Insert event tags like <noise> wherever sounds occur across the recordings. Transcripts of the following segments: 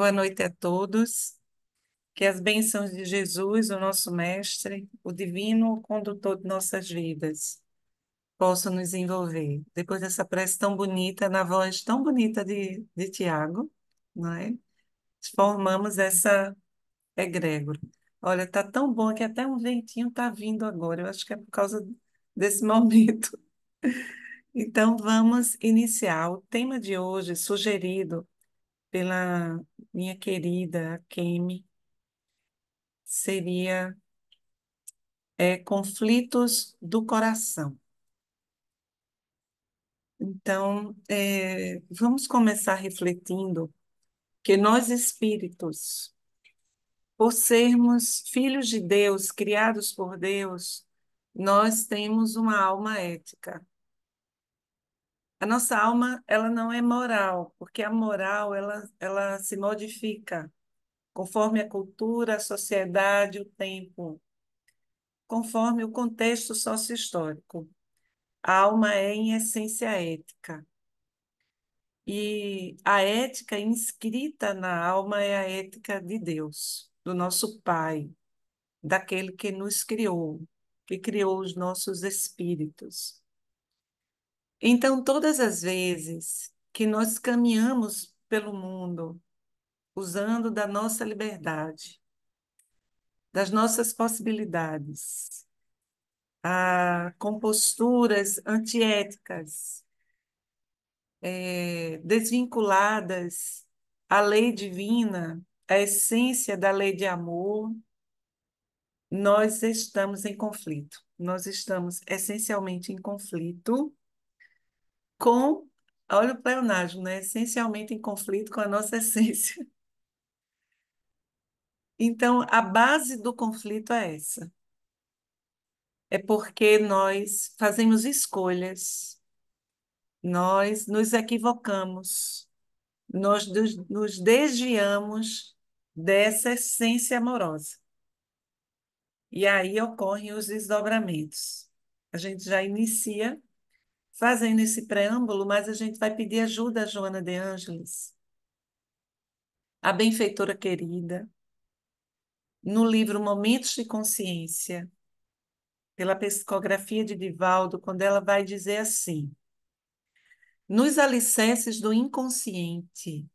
Boa noite a todos. Que as bênçãos de Jesus, o nosso Mestre, o Divino Condutor de nossas vidas, possam nos envolver. Depois dessa prece tão bonita, na voz tão bonita de, de Tiago, não é? Formamos essa egrégora. Olha, está tão bom que até um ventinho está vindo agora. Eu acho que é por causa desse <laughs> momento. Então, vamos iniciar. O tema de hoje, sugerido pela minha querida Kemi, seria é, conflitos do coração. Então, é, vamos começar refletindo que nós espíritos, por sermos filhos de Deus, criados por Deus, nós temos uma alma ética. A nossa alma, ela não é moral, porque a moral, ela, ela se modifica conforme a cultura, a sociedade, o tempo, conforme o contexto sociohistórico. A alma é, em essência, ética. E a ética inscrita na alma é a ética de Deus, do nosso Pai, daquele que nos criou, que criou os nossos espíritos. Então, todas as vezes que nós caminhamos pelo mundo usando da nossa liberdade, das nossas possibilidades, a, ah, com posturas antiéticas, é, desvinculadas à lei divina, à essência da lei de amor, nós estamos em conflito. Nós estamos essencialmente em conflito com, olha o pleonasmo, né? essencialmente em conflito com a nossa <laughs> essência. Então, a base do conflito é essa. É porque nós fazemos escolhas, nós nos equivocamos, nós nos desviamos dessa essência amorosa. E aí ocorrem os desdobramentos. A gente já inicia fazem nesse preâmbulo, mas a gente vai pedir ajuda a Joana de Ângeles, a benfeitora querida, no livro Momentos de Consciência, pela psicografia de Divaldo, quando ela vai dizer assim: Nos alicerces do inconsciente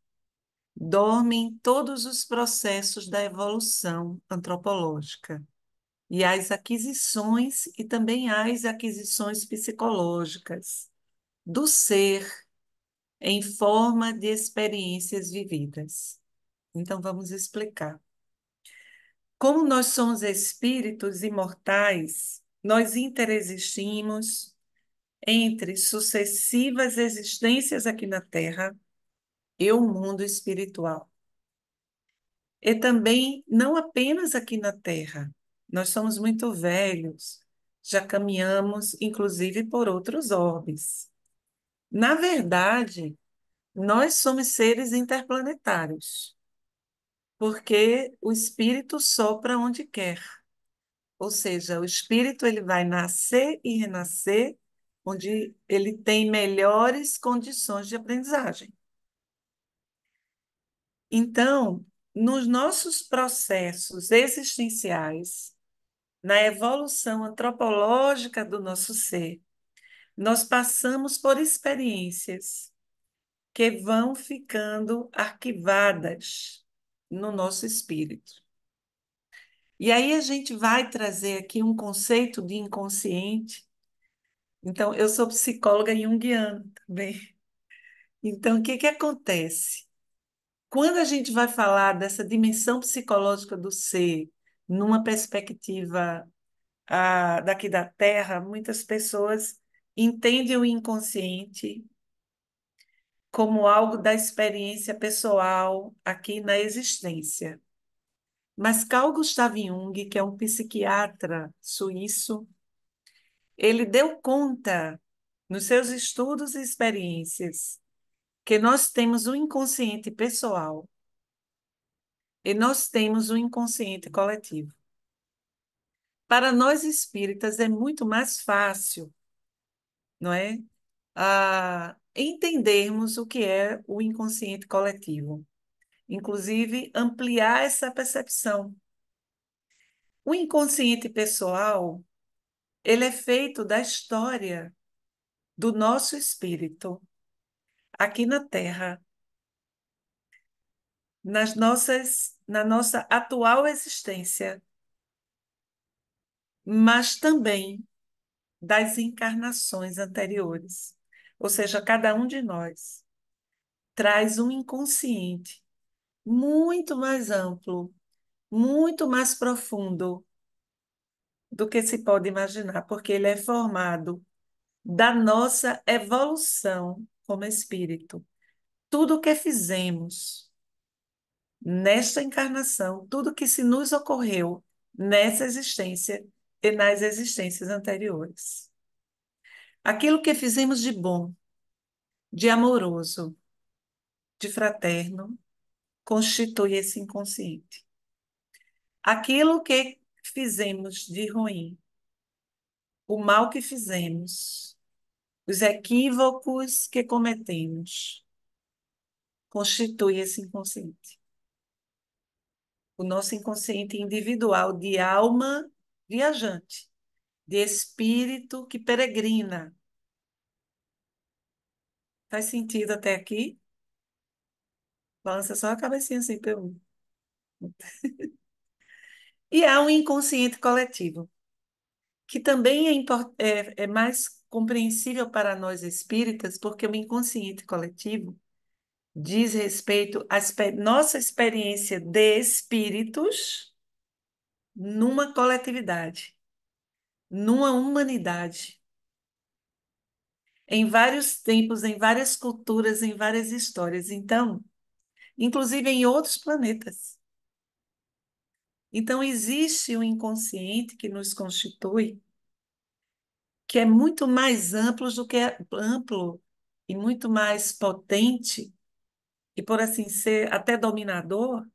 dormem todos os processos da evolução antropológica e as aquisições e também as aquisições psicológicas do ser em forma de experiências vividas. Então vamos explicar. Como nós somos espíritos imortais, nós interexistimos entre sucessivas existências aqui na Terra e o mundo espiritual. E também, não apenas aqui na Terra, nós somos muito velhos, já caminhamos, inclusive, por outros orbes. Na verdade, nós somos seres interplanetários, porque o espírito sopra onde quer. Ou seja, o espírito ele vai nascer e renascer onde ele tem melhores condições de aprendizagem. Então, nos nossos processos existenciais, na evolução antropológica do nosso ser, nós passamos por experiências que vão ficando arquivadas no nosso espírito. E aí a gente vai trazer aqui um conceito de inconsciente. Então, eu sou psicóloga junguiana também. Então, o que, que acontece? Quando a gente vai falar dessa dimensão psicológica do ser, numa perspectiva ah, daqui da Terra, muitas pessoas entendem o inconsciente como algo da experiência pessoal aqui na existência. Mas Carl Gustav Jung, que é um psiquiatra suíço, ele deu conta nos seus estudos e experiências que nós temos um inconsciente pessoal e nós temos um inconsciente coletivo. Para nós espíritas é muito mais fácil, não é? a entendermos o que é o inconsciente coletivo. Inclusive, ampliar essa percepção. O inconsciente pessoal, ele é feito da história do nosso espírito aqui na Terra, nas nossas na nossa atual existência, mas também das encarnações anteriores. Ou seja, cada um de nós traz um inconsciente muito mais amplo, muito mais profundo do que se pode imaginar, porque ele é formado da nossa evolução como espírito. Tudo o que fizemos, nesta encarnação, tudo que se nos ocorreu nessa existência e nas existências anteriores. Aquilo que fizemos de bom, de amoroso, de fraterno, constitui esse inconsciente. Aquilo que fizemos de ruim, o mal que fizemos, os equívocos que cometemos, constitui esse inconsciente o nosso inconsciente individual de alma viajante, de espírito que peregrina. Faz sentido até aqui? Balança só a cabecinha assim para mim. <laughs> e há um inconsciente coletivo, que também é, é, é mais compreensível para nós espíritas, porque o inconsciente coletivo diz respeito à nossa experiência de espíritos numa coletividade, numa humanidade. Em vários tempos, em várias culturas, em várias histórias. Então, inclusive em outros planetas. Então, existe um inconsciente que nos constitui, que é muito mais amplo do que é amplo e muito mais potente e por assim ser até dominador,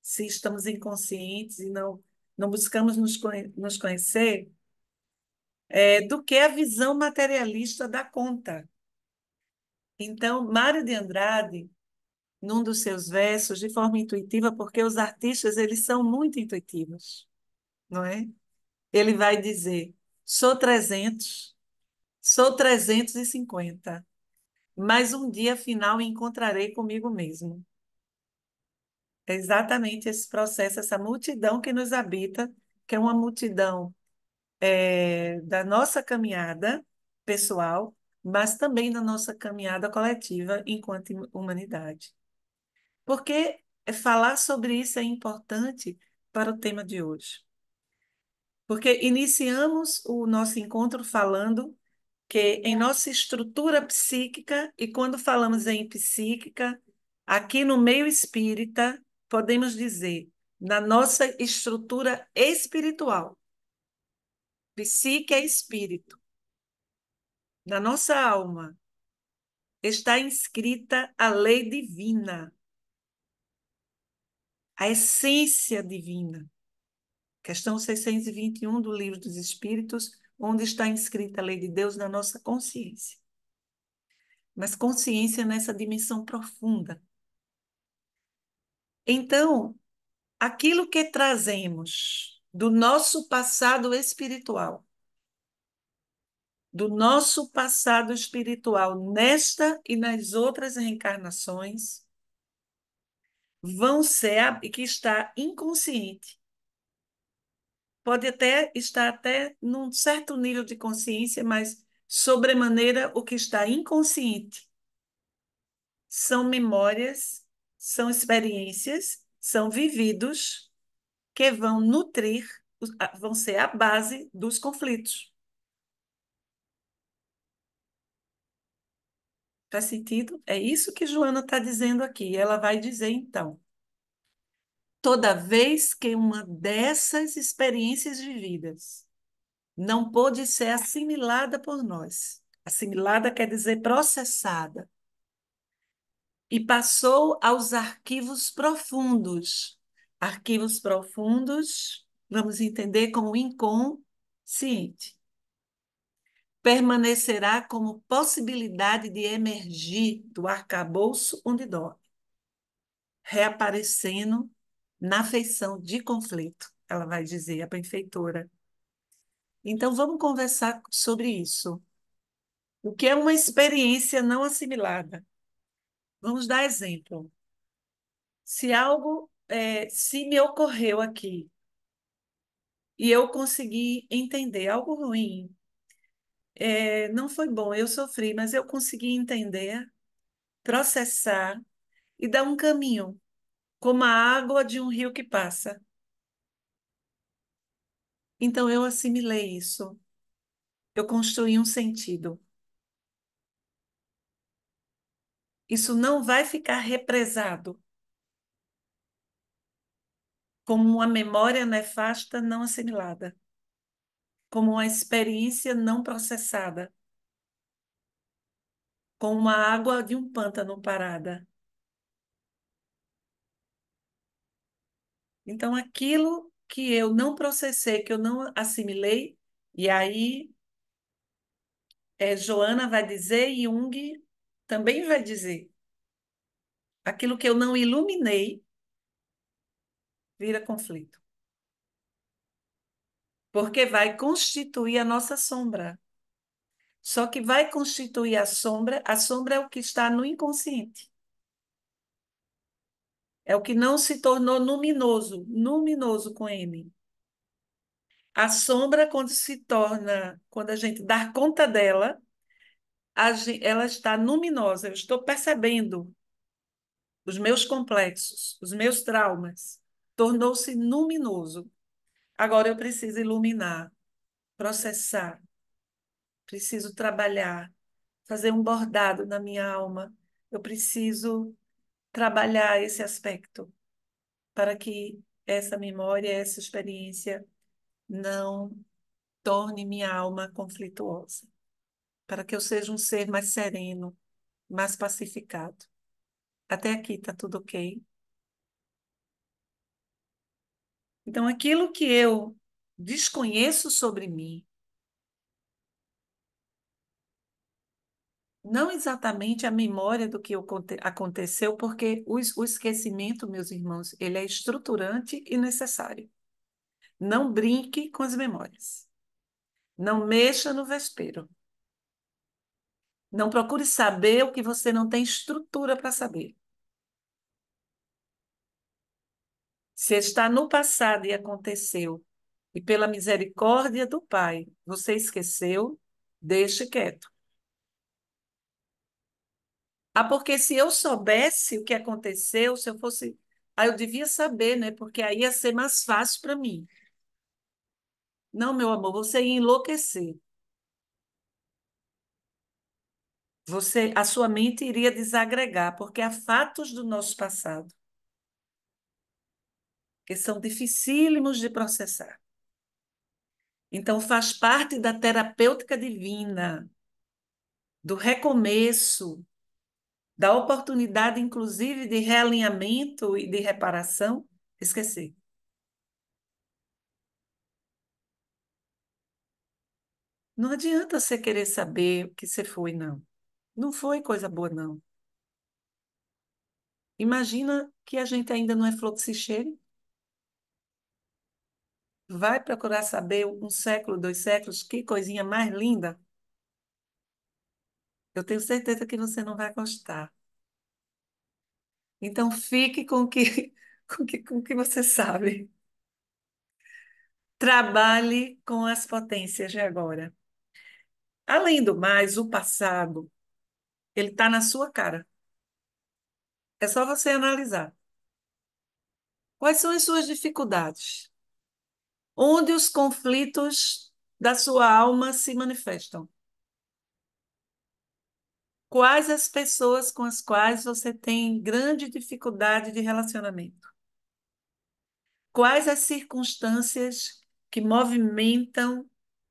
se estamos inconscientes e não, não buscamos nos, nos conhecer, é, do que a visão materialista da conta. Então, Mário de Andrade, num dos seus versos, de forma intuitiva, porque os artistas eles são muito intuitivos, não é? Ele vai dizer: sou 300, sou 350 mas um dia final encontrarei comigo mesmo. É exatamente esse processo, essa multidão que nos habita, que é uma multidão é, da nossa caminhada pessoal, mas também da nossa caminhada coletiva enquanto humanidade. Porque falar sobre isso é importante para o tema de hoje. Porque iniciamos o nosso encontro falando porque em nossa estrutura psíquica, e quando falamos em psíquica, aqui no meio espírita, podemos dizer, na nossa estrutura espiritual. Psique é espírito. Na nossa alma está inscrita a lei divina, a essência divina. Questão 621 do Livro dos Espíritos onde está inscrita a lei de Deus na nossa consciência. Mas consciência nessa dimensão profunda. Então, aquilo que trazemos do nosso passado espiritual, do nosso passado espiritual nesta e nas outras reencarnações, vão ser e que está inconsciente pode até estar até num certo nível de consciência, mas sobremaneira o que está inconsciente. São memórias, são experiências, são vividos que vão nutrir, vão ser a base dos conflitos. Faz sentido? É isso que Joana está dizendo aqui. Ela vai dizer então toda vez que uma dessas experiências vividas não pôde ser assimilada por nós. Assimilada quer dizer processada. E passou aos arquivos profundos. Arquivos profundos, vamos entender como inconsciente. Permanecerá como possibilidade de emergir do arcabouço onde dorme, reaparecendo na feição de conflito, ela vai dizer, a benfeitora. Então, vamos conversar sobre isso. O que é uma experiência não assimilada? Vamos dar exemplo. Se algo, é, se me ocorreu aqui e eu consegui entender algo ruim, é, não foi bom, eu sofri, mas eu consegui entender, processar e dar um caminho como a água de um rio que passa. Então eu assimilei isso. Eu construí um sentido. Isso não vai ficar represado. Como uma memória nefasta não assimilada. Como uma experiência não processada. Como uma água de um pântano parada Então, aquilo que eu não processei, que eu não assimilei, e aí é, Joana vai dizer e Jung também vai dizer. Aquilo que eu não iluminei vira conflito. Porque vai constituir a nossa sombra. Só que vai constituir a sombra, a sombra é o que está no inconsciente. É o que não se tornou luminoso, luminoso com M. A sombra, quando se torna, quando a gente dá conta dela, ela está luminosa. Eu estou percebendo os meus complexos, os meus traumas. Tornou-se luminoso. Agora eu preciso iluminar, processar, preciso trabalhar, fazer um bordado na minha alma. Eu preciso trabalhar esse aspecto para que essa memória, essa experiência não torne minha alma conflituosa, para que eu seja um ser mais sereno, mais pacificado. Até aqui está tudo ok. Então, aquilo que eu desconheço sobre mim, não exatamente a memória do que aconteceu, porque o, esquecimento, meus irmãos, ele é estruturante e necessário. Não brinque com as memórias. Não mexa no vespeiro. Não procure saber o que você não tem estrutura para saber. Se está no passado e aconteceu, e pela misericórdia do Pai, você esqueceu, deixe quieto. Ah, porque se eu soubesse o que aconteceu, se eu fosse. Ah, eu devia saber, né? Porque aí ia ser mais fácil para mim. Não, meu amor, você ia enlouquecer. Você, a sua mente iria desagregar, porque há fatos do nosso passado que são dificílimos de processar. Então, faz parte da terapêutica divina, do recomeço, da oportunidade, inclusive, de realinhamento e de reparação, esquecer. Não adianta você querer saber o que você foi, não. Não foi coisa boa, não. Imagina que a gente ainda não é flor Vai procurar saber um século, dois séculos, que coisinha mais linda eu tenho certeza que você não vai gostar. Então fique com o que, <laughs> com o que, com o que você sabe. Trabalhe com as potências de agora. Além do mais, o passado, ele está na sua cara. É só você analisar. Quais são as suas dificuldades? Onde os conflitos da sua alma se manifestam? Quais as pessoas com as quais você tem grande dificuldade de relacionamento? Quais as circunstâncias que movimentam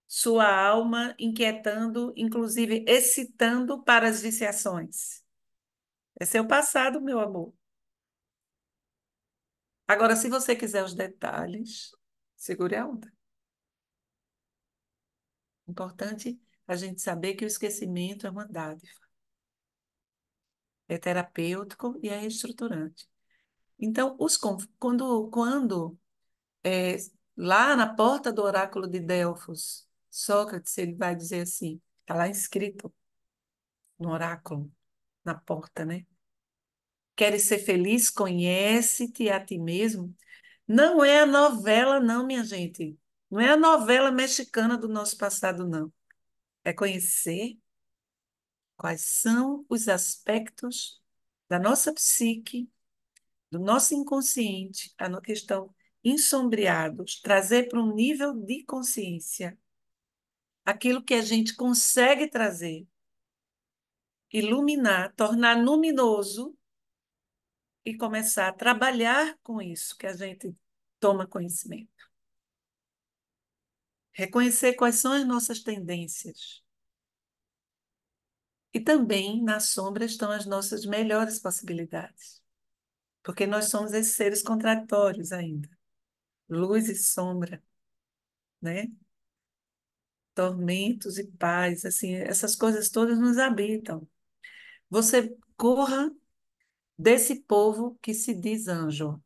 sua alma, inquietando, inclusive excitando para as viciações? É seu passado, meu amor. Agora, se você quiser os detalhes, segure a onda. Importante a gente saber que o esquecimento é uma dádiva é terapêutico e é estruturante. Então, os, quando, quando é, lá na porta do oráculo de Delfos, Sócrates ele vai dizer assim, está lá escrito no oráculo, na porta, né? Queres ser feliz? Conhece-te a ti mesmo. Não é a novela, não, minha gente. Não é a novela mexicana do nosso passado, não. É conhecer quais são os aspectos da nossa psique, do nosso inconsciente, a que estão ensombreados, trazer para um nível de consciência aquilo que a gente consegue trazer, iluminar, tornar luminoso e começar a trabalhar com isso que a gente toma conhecimento. Reconhecer quais são as nossas tendências e também na sombra estão as nossas melhores possibilidades, porque nós somos esses seres contraditórios ainda, luz e sombra, né? Tormentos e paz, assim, essas coisas todas nos habitam. Você corra desse povo que se diz anjo,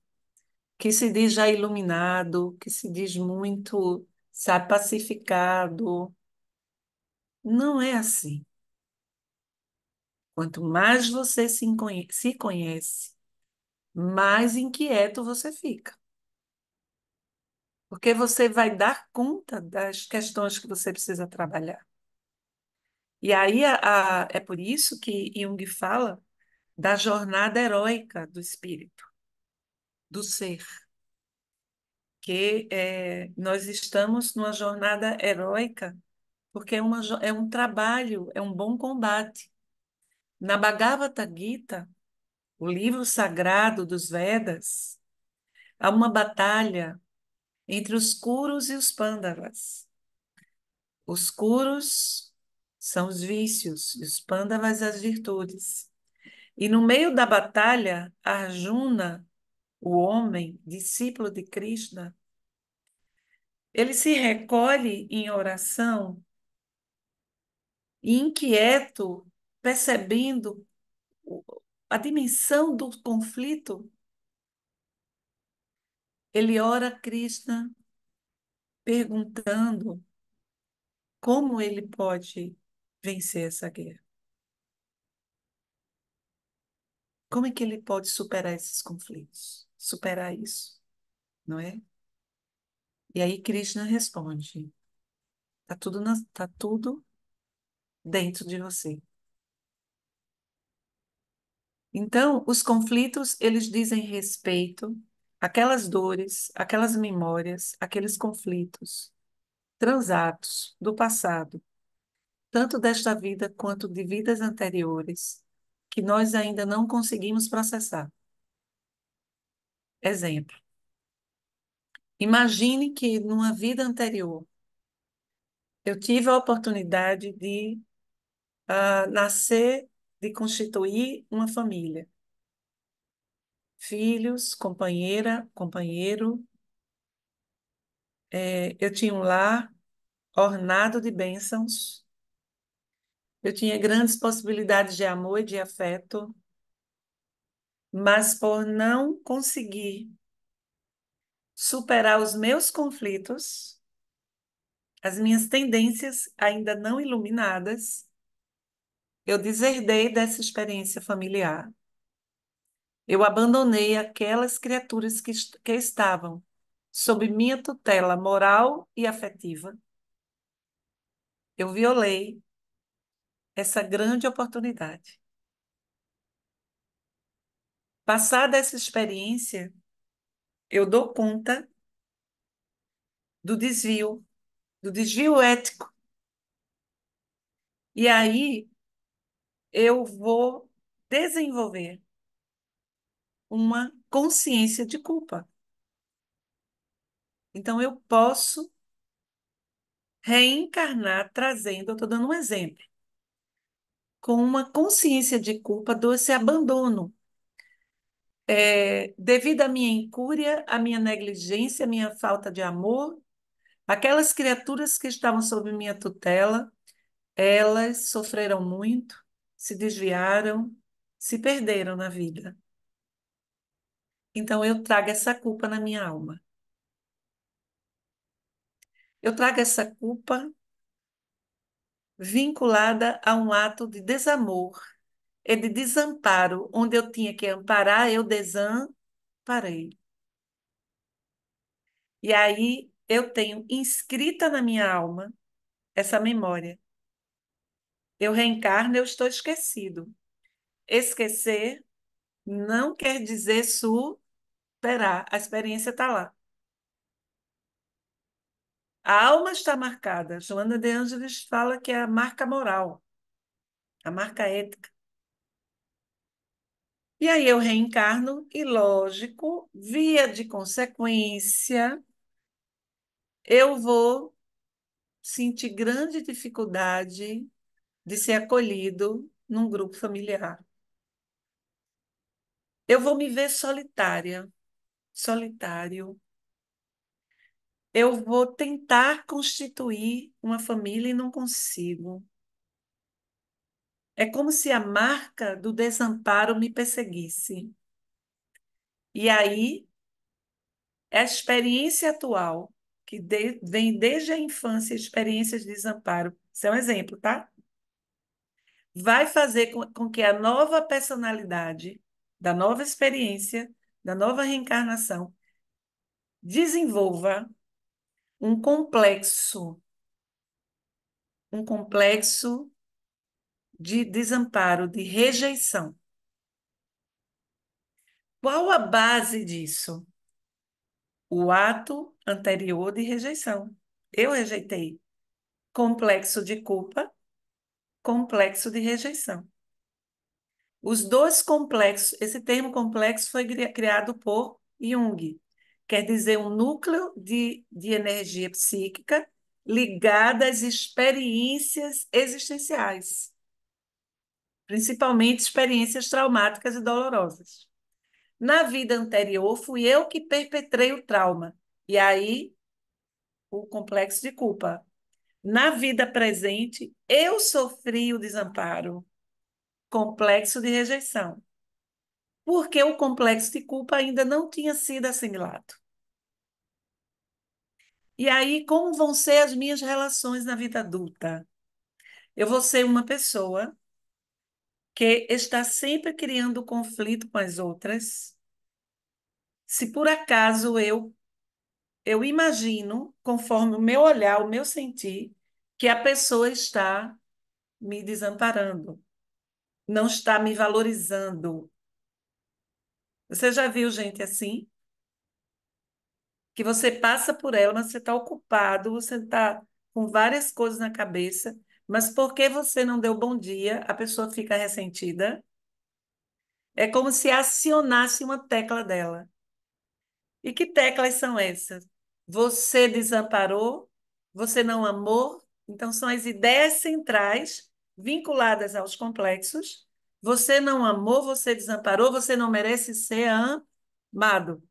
que se diz já iluminado, que se diz muito, sabe, pacificado. Não é assim. Quanto mais você se conhece, se conhece, mais inquieto você fica. Porque você vai dar conta das questões que você precisa trabalhar. E aí a, a, é por isso que Jung fala da jornada heróica do espírito, do ser. Que é, nós estamos numa jornada heróica, porque é, uma, é um trabalho, é um bom combate. Na Bhagavata Gita, o livro sagrado dos Vedas, há uma batalha entre os Kuros e os Pandavas. Os Kuros são os vícios e os Pandavas as virtudes. E no meio da batalha, Arjuna, o homem, discípulo de Krishna, ele se recolhe em oração, inquieto percebendo a dimensão do conflito, ele ora a Krishna perguntando como ele pode vencer essa guerra. Como é que ele pode superar esses conflitos? Superar isso, não é? E aí Krishna responde: Tá tudo, na, tá tudo dentro de você. Então, os conflitos, eles dizem respeito àquelas dores, aquelas memórias, aqueles conflitos transatos do passado, tanto desta vida quanto de vidas anteriores, que nós ainda não conseguimos processar. Exemplo. Imagine que numa vida anterior eu tive a oportunidade de uh, nascer de constituir uma família. Filhos, companheira, companheiro. É, eu tinha um lar ornado de bênçãos. Eu tinha grandes possibilidades de amor e de afeto, mas por não conseguir superar os meus conflitos, as minhas tendências ainda não iluminadas, eu deserdei dessa experiência familiar. Eu abandonei aquelas criaturas que, que estavam sob minha tutela moral e afetiva. Eu violei essa grande oportunidade. Passada essa experiência, eu dou conta do desvio, do desvio ético. E aí eu vou desenvolver uma consciência de culpa. Então, eu posso reencarnar trazendo, eu estou dando um exemplo, com uma consciência de culpa desse abandono. É, devido à minha incúria, à minha negligência, à minha falta de amor, aquelas criaturas que estavam sob minha tutela, elas sofreram muito, se desviaram, se perderam na vida. Então eu trago essa culpa na minha alma. Eu trago essa culpa vinculada a um ato de desamor e de desamparo, onde eu tinha que amparar, eu desamparei. E aí eu tenho inscrita na minha alma essa memória eu reencarno, eu estou esquecido. Esquecer não quer dizer superar. A experiência está lá. A alma está marcada. Joana de Ângeles fala que é a marca moral, a marca ética. E aí eu reencarno e, lógico, via de consequência, eu vou sentir grande dificuldade de ser acolhido num grupo familiar. Eu vou me ver solitária, solitário. Eu vou tentar constituir uma família e não consigo. É como se a marca do desamparo me perseguisse. E aí, a experiência atual, que de, vem desde a infância, experiências de desamparo, isso é um exemplo, tá? vai fazer com, com que a nova personalidade, da nova experiência, da nova reencarnação, desenvolva um complexo, um complexo de desamparo, de rejeição. Qual a base disso? O ato anterior de rejeição. Eu rejeitei. Complexo de culpa, complexo de rejeição. Os dois complexos, esse termo complexo foi criado por Jung, quer dizer um núcleo de, de energia psíquica ligada às experiências existenciais, principalmente experiências traumáticas e dolorosas. Na vida anterior, fui eu que perpetrei o trauma, e aí o complexo de culpa, na vida presente, eu sofri o desamparo, complexo de rejeição, porque o complexo de culpa ainda não tinha sido assimilado. E aí, como vão ser as minhas relações na vida adulta? Eu vou ser uma pessoa que está sempre criando conflito com as outras. Se por acaso eu eu imagino, conforme o meu olhar, o meu sentir, que a pessoa está me desamparando, não está me valorizando. Você já viu gente assim? Que você passa por ela, mas você está ocupado, você está com várias coisas na cabeça, mas porque você não deu bom dia, a pessoa fica ressentida. É como se acionasse uma tecla dela. E que teclas são essas? Você desamparou, você não amou, então, são as ideias centrais vinculadas aos complexos. Você não amou, você desamparou, você não merece ser amado.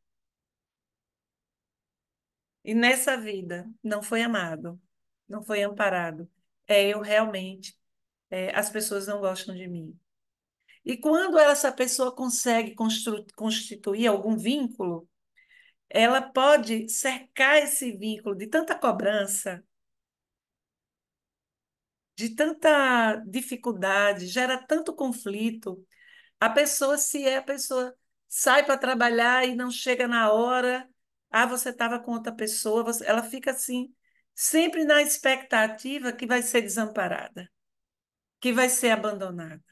E nessa vida, não foi amado, não foi amparado. É eu realmente, é, as pessoas não gostam de mim. E quando essa pessoa consegue constituir algum vínculo, ela pode cercar esse vínculo de tanta cobrança, de tanta dificuldade, gera tanto conflito. A pessoa, se é a pessoa, sai para trabalhar e não chega na hora, ah, você estava com outra pessoa, você... ela fica assim, sempre na expectativa que vai ser desamparada, que vai ser abandonada.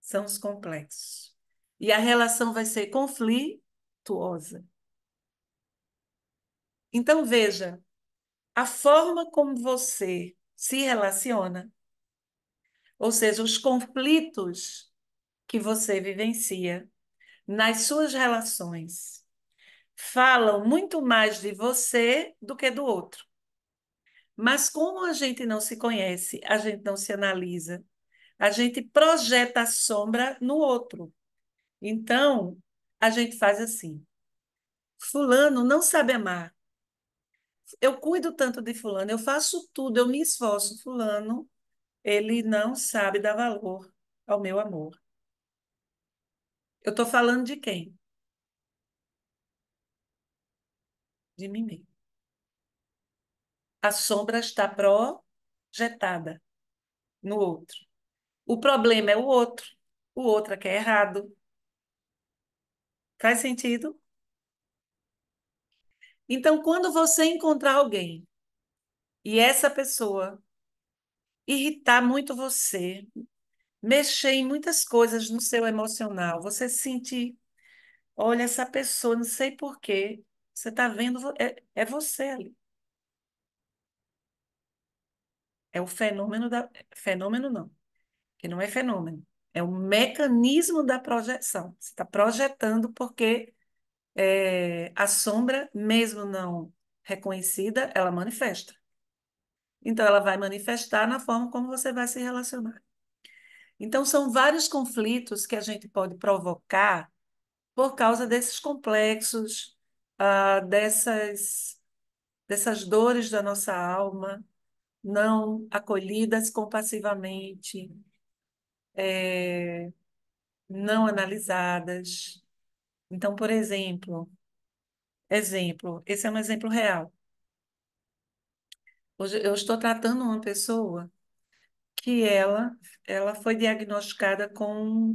São os complexos. E a relação vai ser conflituosa. Então, veja, a forma como você se relaciona. Ou seja, os conflitos que você vivencia nas suas relações falam muito mais de você do que do outro. Mas como a gente não se conhece, a gente não se analisa, a gente projeta a sombra no outro. Então, a gente faz assim. Fulano não sabe amar eu cuido tanto de fulano, eu faço tudo, eu me esforço, fulano, ele não sabe dar valor ao meu amor. Eu estou falando de quem? De mim mesmo. A sombra está projetada no outro. O problema é o outro. O outro é que é errado. Faz sentido? Então, quando você encontrar alguém e essa pessoa irritar muito você, mexer em muitas coisas no seu emocional, você sentir, olha, essa pessoa, não sei porquê, você está vendo, é, é você ali. É o fenômeno da. Fenômeno não, que não é fenômeno. É o mecanismo da projeção. Você está projetando porque é, a sombra, mesmo não reconhecida, ela manifesta. Então, ela vai manifestar na forma como você vai se relacionar. Então, são vários conflitos que a gente pode provocar por causa desses complexos, ah, dessas, dessas dores da nossa alma, não acolhidas compassivamente, é, não analisadas. Então, por exemplo, exemplo, esse é um exemplo real. Hoje eu estou tratando uma pessoa que ela, ela foi diagnosticada com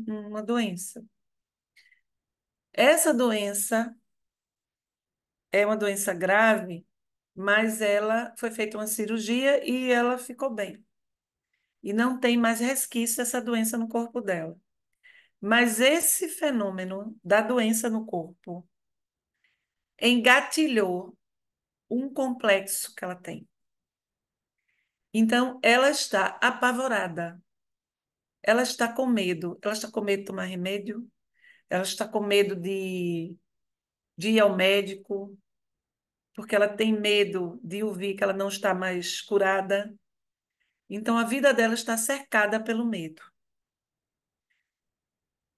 uma doença. Essa doença é uma doença grave, mas ela foi feita uma cirurgia e ela ficou bem. E não tem mais resquício dessa doença no corpo dela. Mas esse fenômeno da doença no corpo engatilhou um complexo que ela tem. Então, ela está apavorada. Ela está com medo. Ela está com medo de tomar remédio. Ela está com medo de, de ir ao médico, porque ela tem medo de ouvir que ela não está mais curada. Então, a vida dela está cercada pelo medo.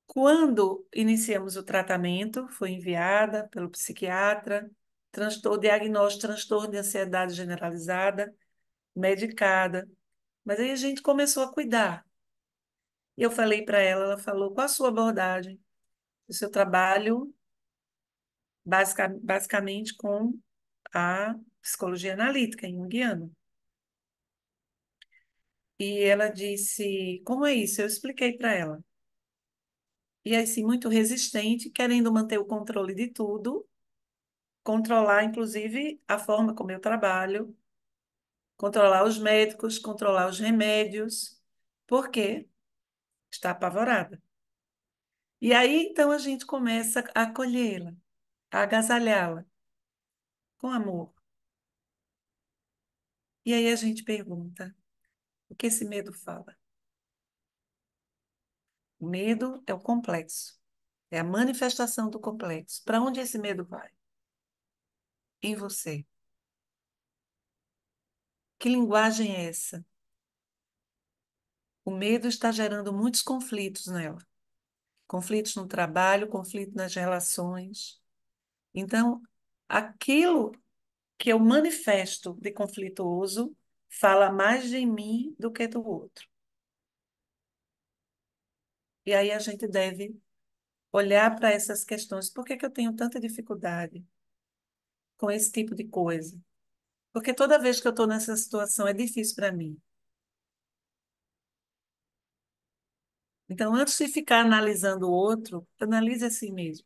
Quando iniciamos o tratamento, foi enviada pelo psiquiatra, transtorno, diagnóstico transtorno de ansiedade generalizada, medicada. Mas aí a gente começou a cuidar. E eu falei para ela, ela falou: qual a sua abordagem? O seu trabalho, basic, basicamente, com a psicologia analítica, em guiano. E ela disse: como é isso? Eu expliquei para ela e assim muito resistente, querendo manter o controle de tudo, controlar inclusive a forma como eu trabalho, controlar os médicos, controlar os remédios, porque está apavorada. E aí então a gente começa a acolhê-la, a agasalhá-la com amor. E aí a gente pergunta: o que esse medo fala? O medo é o complexo, é a manifestação do complexo. Para onde esse medo vai? Em você. Que linguagem é essa? O medo está gerando muitos conflitos nela. Conflitos no trabalho, conflito nas relações. Então, aquilo que eu manifesto de conflituoso fala mais de mim do que do outro. E aí a gente deve olhar para essas questões. Por que, que eu tenho tanta dificuldade com esse tipo de coisa? Porque toda vez que eu estou nessa situação é difícil para mim. Então, antes de ficar analisando o outro, analise a si mesmo.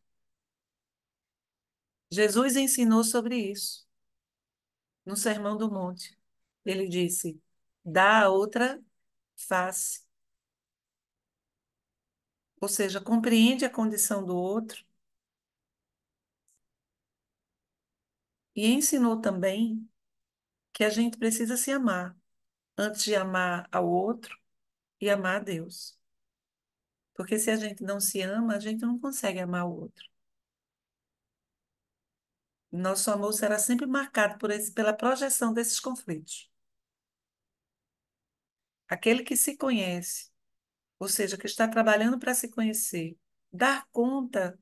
Jesus ensinou sobre isso no Sermão do Monte. Ele disse: dá a outra face ou seja, compreende a condição do outro e ensinou também que a gente precisa se amar antes de amar ao outro e amar a Deus. Porque se a gente não se ama, a gente não consegue amar o outro. Nosso amor será sempre marcado por esse, pela projeção desses conflitos. Aquele que se conhece ou seja, que está trabalhando para se conhecer, dar conta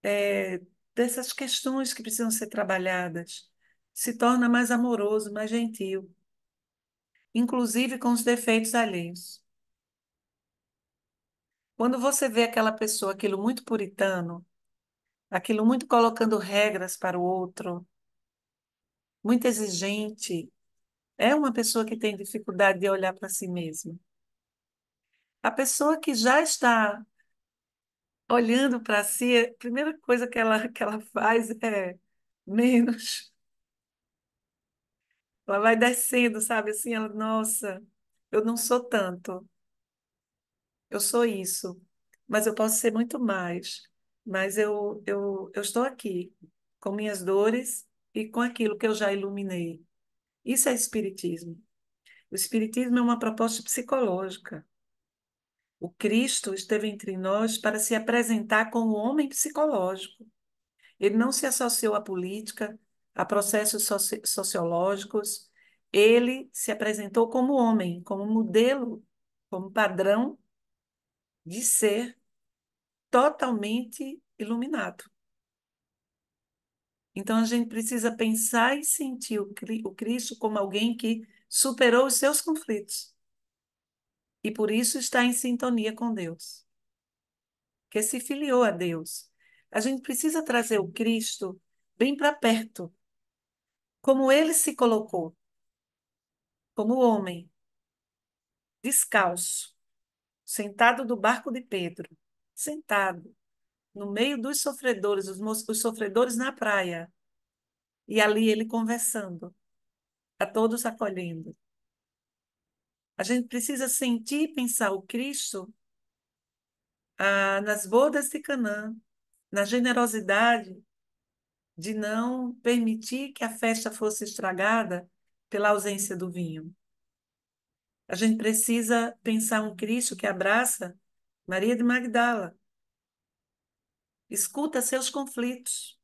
é, dessas questões que precisam ser trabalhadas, se torna mais amoroso, mais gentil, inclusive com os defeitos alheios. Quando você vê aquela pessoa, aquilo muito puritano, aquilo muito colocando regras para o outro, muito exigente, é uma pessoa que tem dificuldade de olhar para si mesma. A pessoa que já está olhando para si, a primeira coisa que ela, que ela faz é menos. Ela vai descendo, sabe? Assim, ela, nossa, eu não sou tanto. Eu sou isso, mas eu posso ser muito mais. Mas eu, eu, eu estou aqui com minhas dores e com aquilo que eu já iluminei. Isso é espiritismo. O espiritismo é uma proposta psicológica. O Cristo esteve entre nós para se apresentar como homem psicológico. Ele não se associou à política, a processos soci sociológicos. Ele se apresentou como homem, como modelo, como padrão de ser totalmente iluminado. Então a gente precisa pensar e sentir o Cristo como alguém que superou os seus conflitos e por isso está em sintonia com Deus, que se filiou a Deus. A gente precisa trazer o Cristo bem para perto, como ele se colocou, como homem, descalço, sentado do barco de Pedro, sentado no meio dos sofredores, os, os sofredores na praia, e ali ele conversando, a todos acolhendo. A gente precisa sentir e pensar o Cristo ah, nas bodas de Canaã, na generosidade de não permitir que a festa fosse estragada pela ausência do vinho. A gente precisa pensar um Cristo que abraça Maria de Magdala, escuta seus conflitos,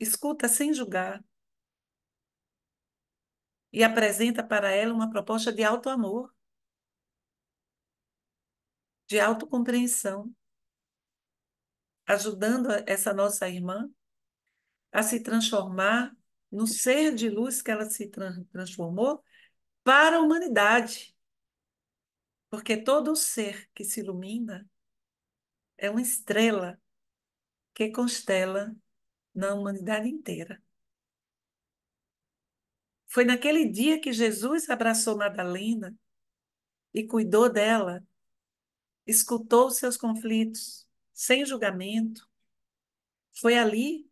escuta sem julgar, e apresenta para ela uma proposta de alto amor, de autocompreensão, ajudando essa nossa irmã a se transformar no ser de luz que ela se transformou para a humanidade. Porque todo ser que se ilumina é uma estrela que constela na humanidade inteira. Foi naquele dia que Jesus abraçou Madalena e cuidou dela, escutou os seus conflitos, sem julgamento. Foi ali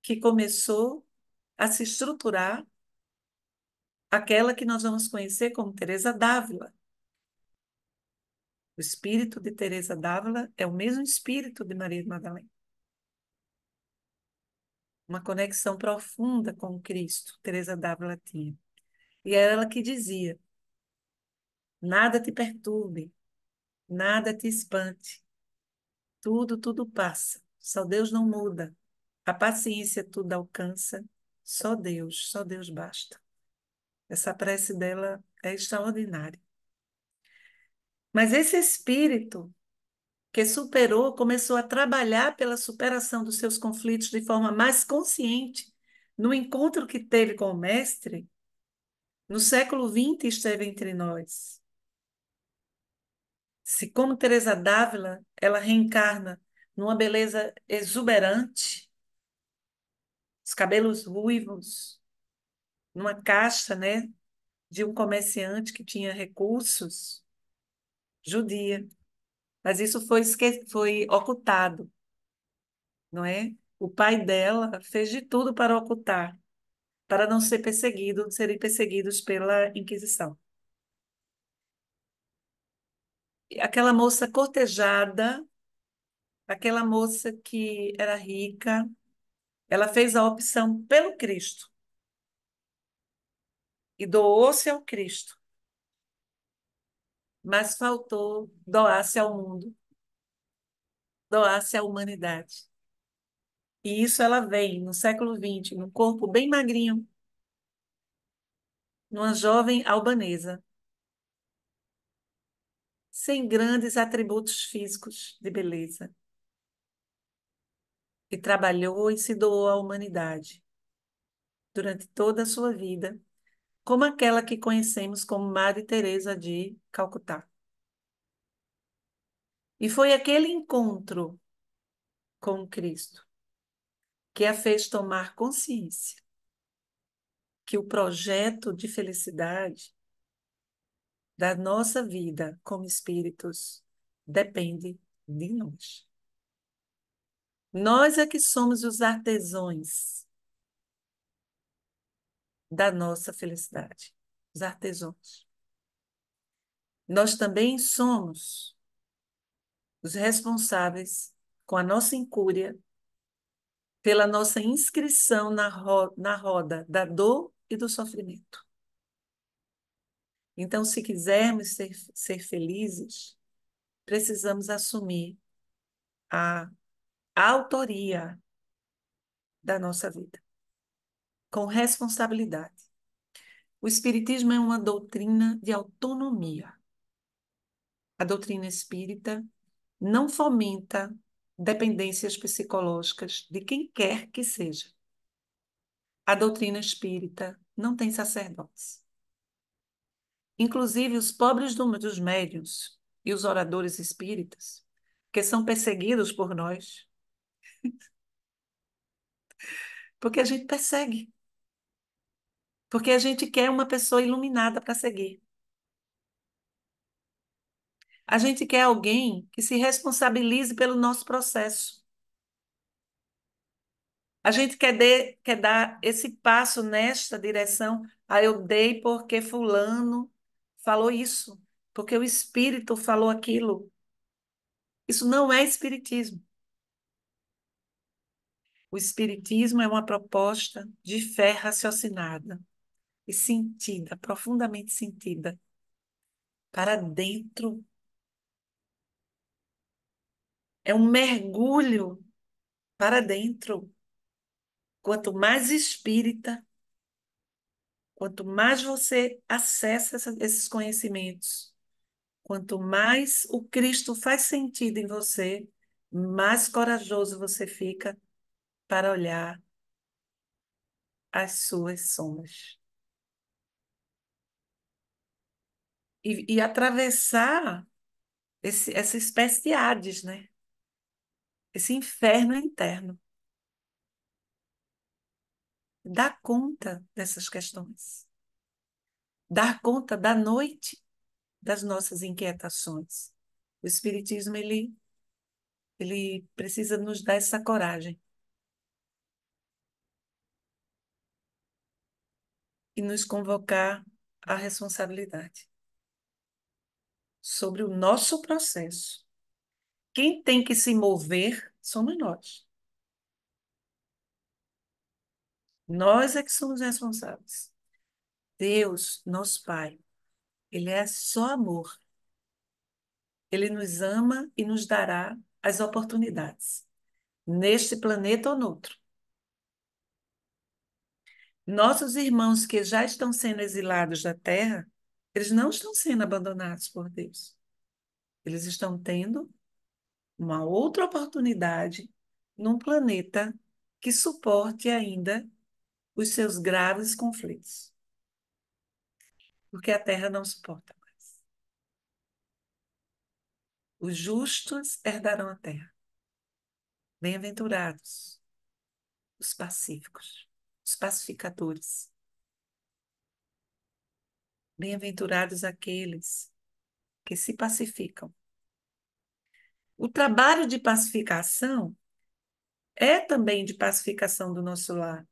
que começou a se estruturar aquela que nós vamos conhecer como Teresa Dávila. O espírito de Teresa Dávila é o mesmo espírito de Maria Madalena uma conexão profunda com Cristo, Teresa d'Ávila tinha. E era ela que dizia: Nada te perturbe, nada te espante. Tudo, tudo passa. Só Deus não muda. A paciência tudo alcança. Só Deus, só Deus basta. Essa prece dela é extraordinária. Mas esse espírito que superou, começou a trabalhar pela superação dos seus conflitos de forma mais consciente. No encontro que teve com o Mestre, no século XX esteve entre nós. Se como Teresa Dávila, ela reencarna numa beleza exuberante, os cabelos ruivos, numa caixa, né, de um comerciante que tinha recursos, judia mas isso foi, foi ocultado, não é? O pai dela fez de tudo para ocultar, para não ser perseguido, serem perseguidos pela Inquisição. Aquela moça cortejada, aquela moça que era rica, ela fez a opção pelo Cristo e doou-se ao Cristo mas faltou doar-se ao mundo, doar-se à humanidade. E isso ela vem no século XX, num corpo bem magrinho, numa jovem albanesa, sem grandes atributos físicos de beleza. E trabalhou e se doou à humanidade durante toda a sua vida como aquela que conhecemos como Madre Teresa de Calcutá. E foi aquele encontro com Cristo que a fez tomar consciência que o projeto de felicidade da nossa vida como espíritos depende de nós. Nós é que somos os artesãos da nossa felicidade, os artesãos. Nós também somos os responsáveis com a nossa incúria pela nossa inscrição na, ro na roda da dor e do sofrimento. Então, se quisermos ser, ser felizes, precisamos assumir a autoria da nossa vida com responsabilidade. O Espiritismo é uma doutrina de autonomia. A doutrina espírita não fomenta dependências psicológicas de quem quer que seja. A doutrina espírita não tem sacerdotes. Inclusive, os pobres dos médiuns e os oradores espíritas, que são perseguidos por nós, <laughs> porque a gente persegue. Porque a gente quer uma pessoa iluminada para seguir. A gente quer alguém que se responsabilize pelo nosso processo. A gente quer, de, quer dar esse passo nesta direção. Ah, eu dei porque Fulano falou isso, porque o Espírito falou aquilo. Isso não é Espiritismo. O Espiritismo é uma proposta de fé raciocinada, e sentida, profundamente sentida, para dentro. É um mergulho para dentro. Quanto mais espírita, quanto mais você acessa esses conhecimentos, quanto mais o Cristo faz sentido em você, mais corajoso você fica para olhar as suas sombras. e, e atravessar esse, essa espécie de Hades, né? Esse inferno interno. Dar conta dessas questões. Dar conta da noite das nossas inquietações. O Espiritismo, ele, ele precisa nos dar essa coragem. E nos convocar à responsabilidade sobre o nosso processo. Quem tem que se mover somos nós. Nós é que somos responsáveis. Deus, nosso Pai, Ele é só amor. Ele nos ama e nos dará as oportunidades, neste planeta ou noutro. Nossos irmãos que já estão sendo exilados da Terra eles não estão sendo abandonados por Deus. Eles estão tendo uma outra oportunidade num planeta que suporte ainda os seus graves conflitos. Porque a Terra não suporta mais. Os justos herdarão a Terra. Bem-aventurados os pacíficos, os pacificadores, Bem-aventurados aqueles que se pacificam. O trabalho de pacificação é também de pacificação do nosso lar,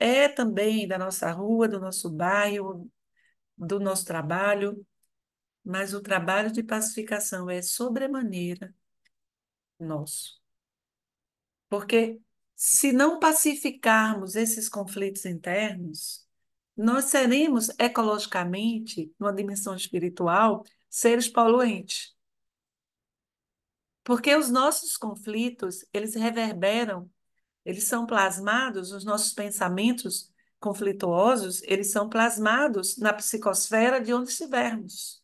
é também da nossa rua, do nosso bairro, do nosso trabalho, mas o trabalho de pacificação é sobremaneira nosso. Porque se não pacificarmos esses conflitos internos, nós seremos ecologicamente, numa dimensão espiritual, seres poluentes. Porque os nossos conflitos, eles reverberam, eles são plasmados, os nossos pensamentos conflituosos, eles são plasmados na psicosfera de onde estivermos.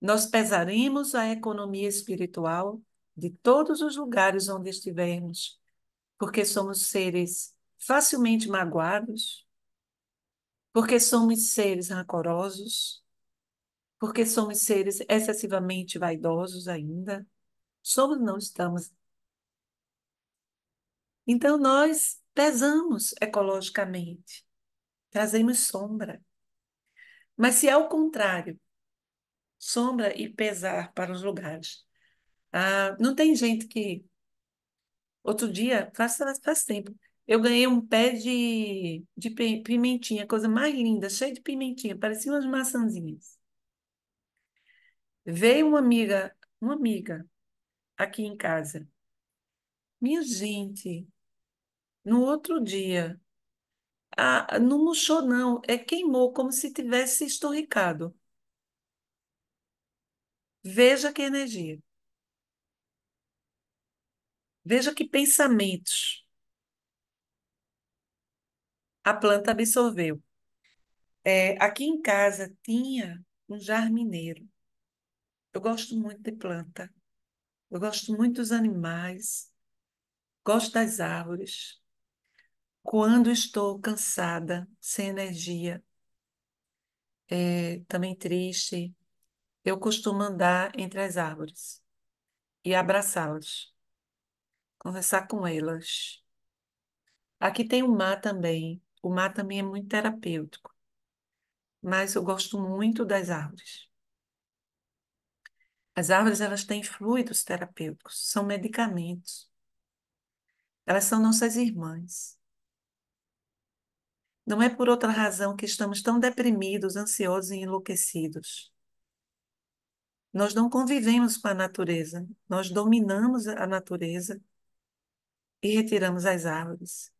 Nós pesaremos a economia espiritual de todos os lugares onde estivermos, porque somos seres facilmente magoados, porque somos seres rancorosos, porque somos seres excessivamente vaidosos ainda, somos não estamos. Então nós pesamos ecologicamente, trazemos sombra. Mas se é o contrário, sombra e pesar para os lugares. Ah, não tem gente que. Outro dia, faz, faz tempo, eu ganhei um pé de, de pimentinha, coisa mais linda, cheia de pimentinha, parecia umas maçãzinhas. Veio uma amiga, uma amiga aqui em casa. Minha gente, no outro dia, a, não murchou não, é queimou como se tivesse estorricado. Veja que energia. Veja que pensamentos a planta absorveu. É, aqui em casa tinha um jardineiro. Eu gosto muito de planta. Eu gosto muito dos animais. Gosto das árvores. Quando estou cansada, sem energia, é, também triste, eu costumo andar entre as árvores e abraçá-las, conversar com elas. Aqui tem um mar também, o mar também é muito terapêutico. Mas eu gosto muito das árvores. As árvores elas têm fluidos terapêuticos, são medicamentos. Elas são nossas irmãs. Não é por outra razão que estamos tão deprimidos, ansiosos e enlouquecidos. Nós não convivemos com a natureza, nós dominamos a natureza e retiramos as árvores.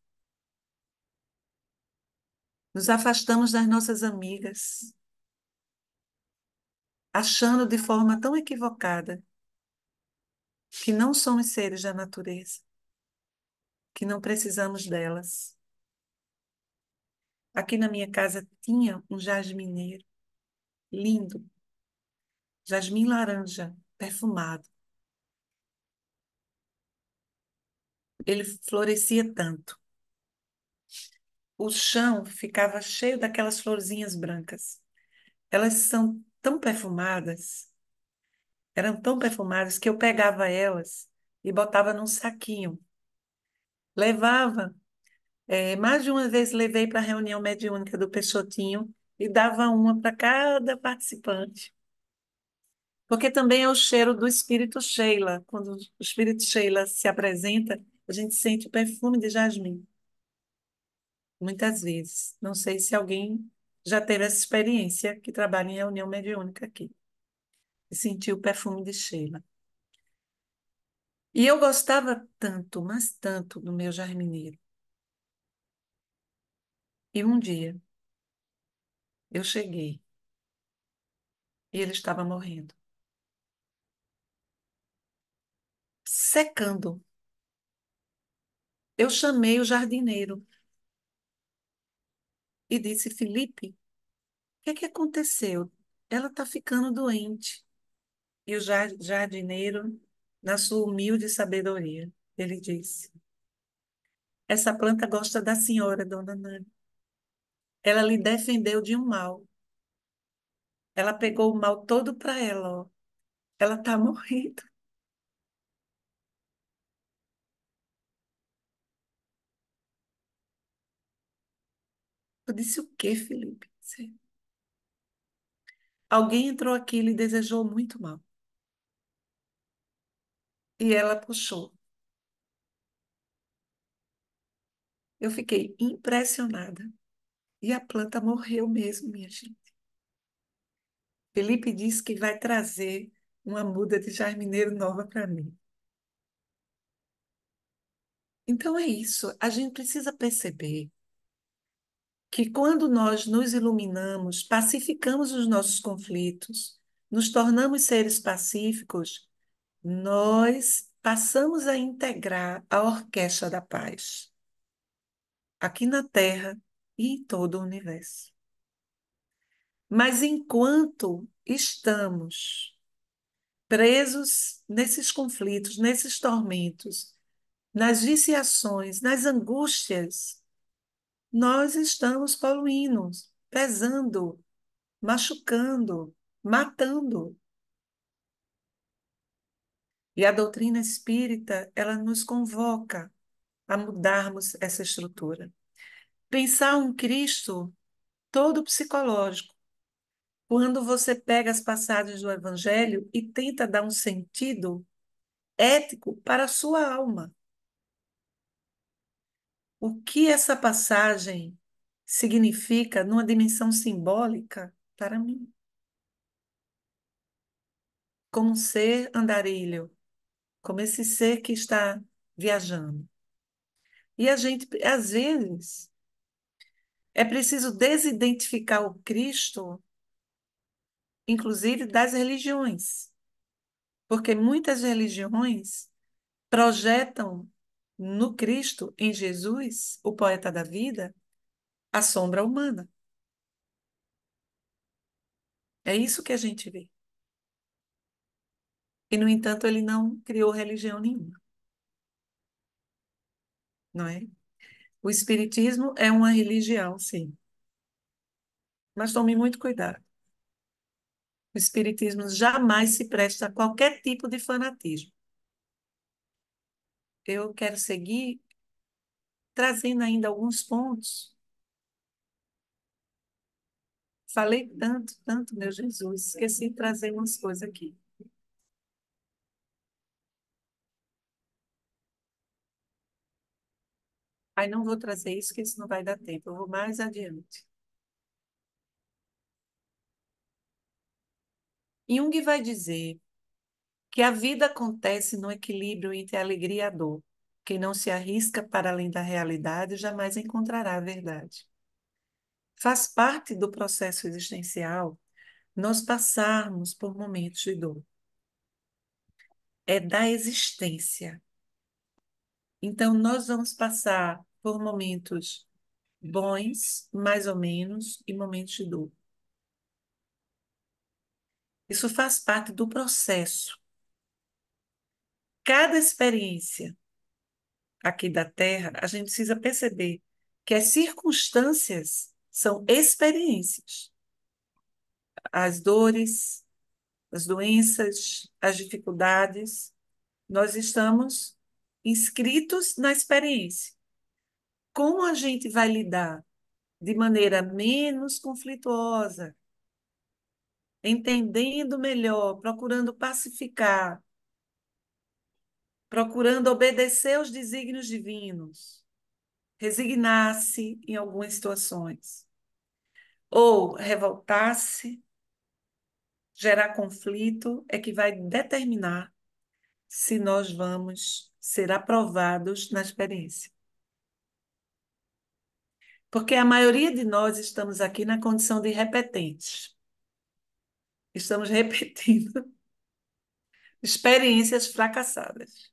Nos afastamos das nossas amigas, achando de forma tão equivocada que não somos seres da natureza, que não precisamos delas. Aqui na minha casa tinha um jasmineiro lindo, jasmim laranja, perfumado. Ele florescia tanto o chão ficava cheio daquelas florzinhas brancas. Elas são tão perfumadas, eram tão perfumadas que eu pegava elas e botava num saquinho. Levava, é, mais de uma vez levei para a reunião mediúnica do Peixotinho e dava uma para cada participante. Porque também é o cheiro do espírito Sheila. Quando o espírito Sheila se apresenta, a gente sente o perfume de jasmim muitas vezes. Não sei se alguém já teve essa experiência que trabalha em reunião mediúnica aqui. E sentiu o perfume de Sheila. E eu gostava tanto, mas tanto, do meu jardineiro. E um dia, eu cheguei e ele estava morrendo. Secando. Eu chamei o jardineiro e disse: Felipe, o que é que aconteceu? Ela está ficando doente. E o jardineiro, na sua humilde sabedoria, ele disse: Essa planta gosta da senhora, dona Nani. Ela lhe defendeu de um mal. Ela pegou o mal todo para ela, ó. Ela está <laughs> morrendo. Eu disse o quê, Felipe? Alguém entrou aqui e lhe desejou muito mal. E ela puxou. Eu fiquei impressionada. E a planta morreu mesmo, minha gente. Felipe disse que vai trazer uma muda de jardineiro nova para mim. Então é isso, a gente precisa perceber que quando nós nos iluminamos, pacificamos os nossos conflitos, nos tornamos seres pacíficos, nós passamos a integrar a orquestra da paz aqui na Terra e em todo o universo. Mas enquanto estamos presos nesses conflitos, nesses tormentos, nas viciações, nas angústias, nós estamos poluindo, pesando, machucando, matando. E a doutrina espírita, ela nos convoca a mudarmos essa estrutura. Pensar um Cristo todo psicológico. Quando você pega as passagens do Evangelho e tenta dar um sentido ético para a sua alma o que essa passagem significa numa dimensão simbólica para mim. Como um ser andarilho, como esse ser que está viajando. E a gente, às vezes, é preciso desidentificar o Cristo, inclusive das religiões, porque muitas religiões projetam no Cristo, em Jesus, o poeta da vida, a sombra humana. É isso que a gente vê. E, no entanto, ele não criou religião nenhuma. Não é? O Espiritismo é uma religião, sim. Mas tome muito cuidado. O Espiritismo jamais se presta a qualquer tipo de fanatismo eu quero seguir trazendo ainda alguns pontos. Falei tanto, tanto, meu Jesus, esqueci de trazer umas coisas aqui. Aí não vou trazer isso, que isso não vai dar tempo. Eu vou mais adiante. Jung vai dizer que a vida acontece no equilíbrio entre a alegria e a dor. Quem não se arrisca para além da realidade jamais encontrará a verdade. Faz parte do processo existencial nós passarmos por momentos de dor. É da existência. Então, nós vamos passar por momentos bons, mais ou menos, e momentos de dor. Isso faz parte do processo cada experiência aqui da Terra, a gente precisa perceber que as circunstâncias são experiências. As dores, as doenças, as dificuldades, nós estamos inscritos na experiência. Como a gente vai lidar de maneira menos conflituosa, entendendo melhor, procurando pacificar, procurando obedecer aos desígnios divinos, resignar-se em algumas situações, ou revoltar-se, gerar conflito, é que vai determinar se nós vamos ser aprovados na experiência. Porque a maioria de nós estamos aqui na condição de repetentes. Estamos repetindo <laughs> experiências fracassadas.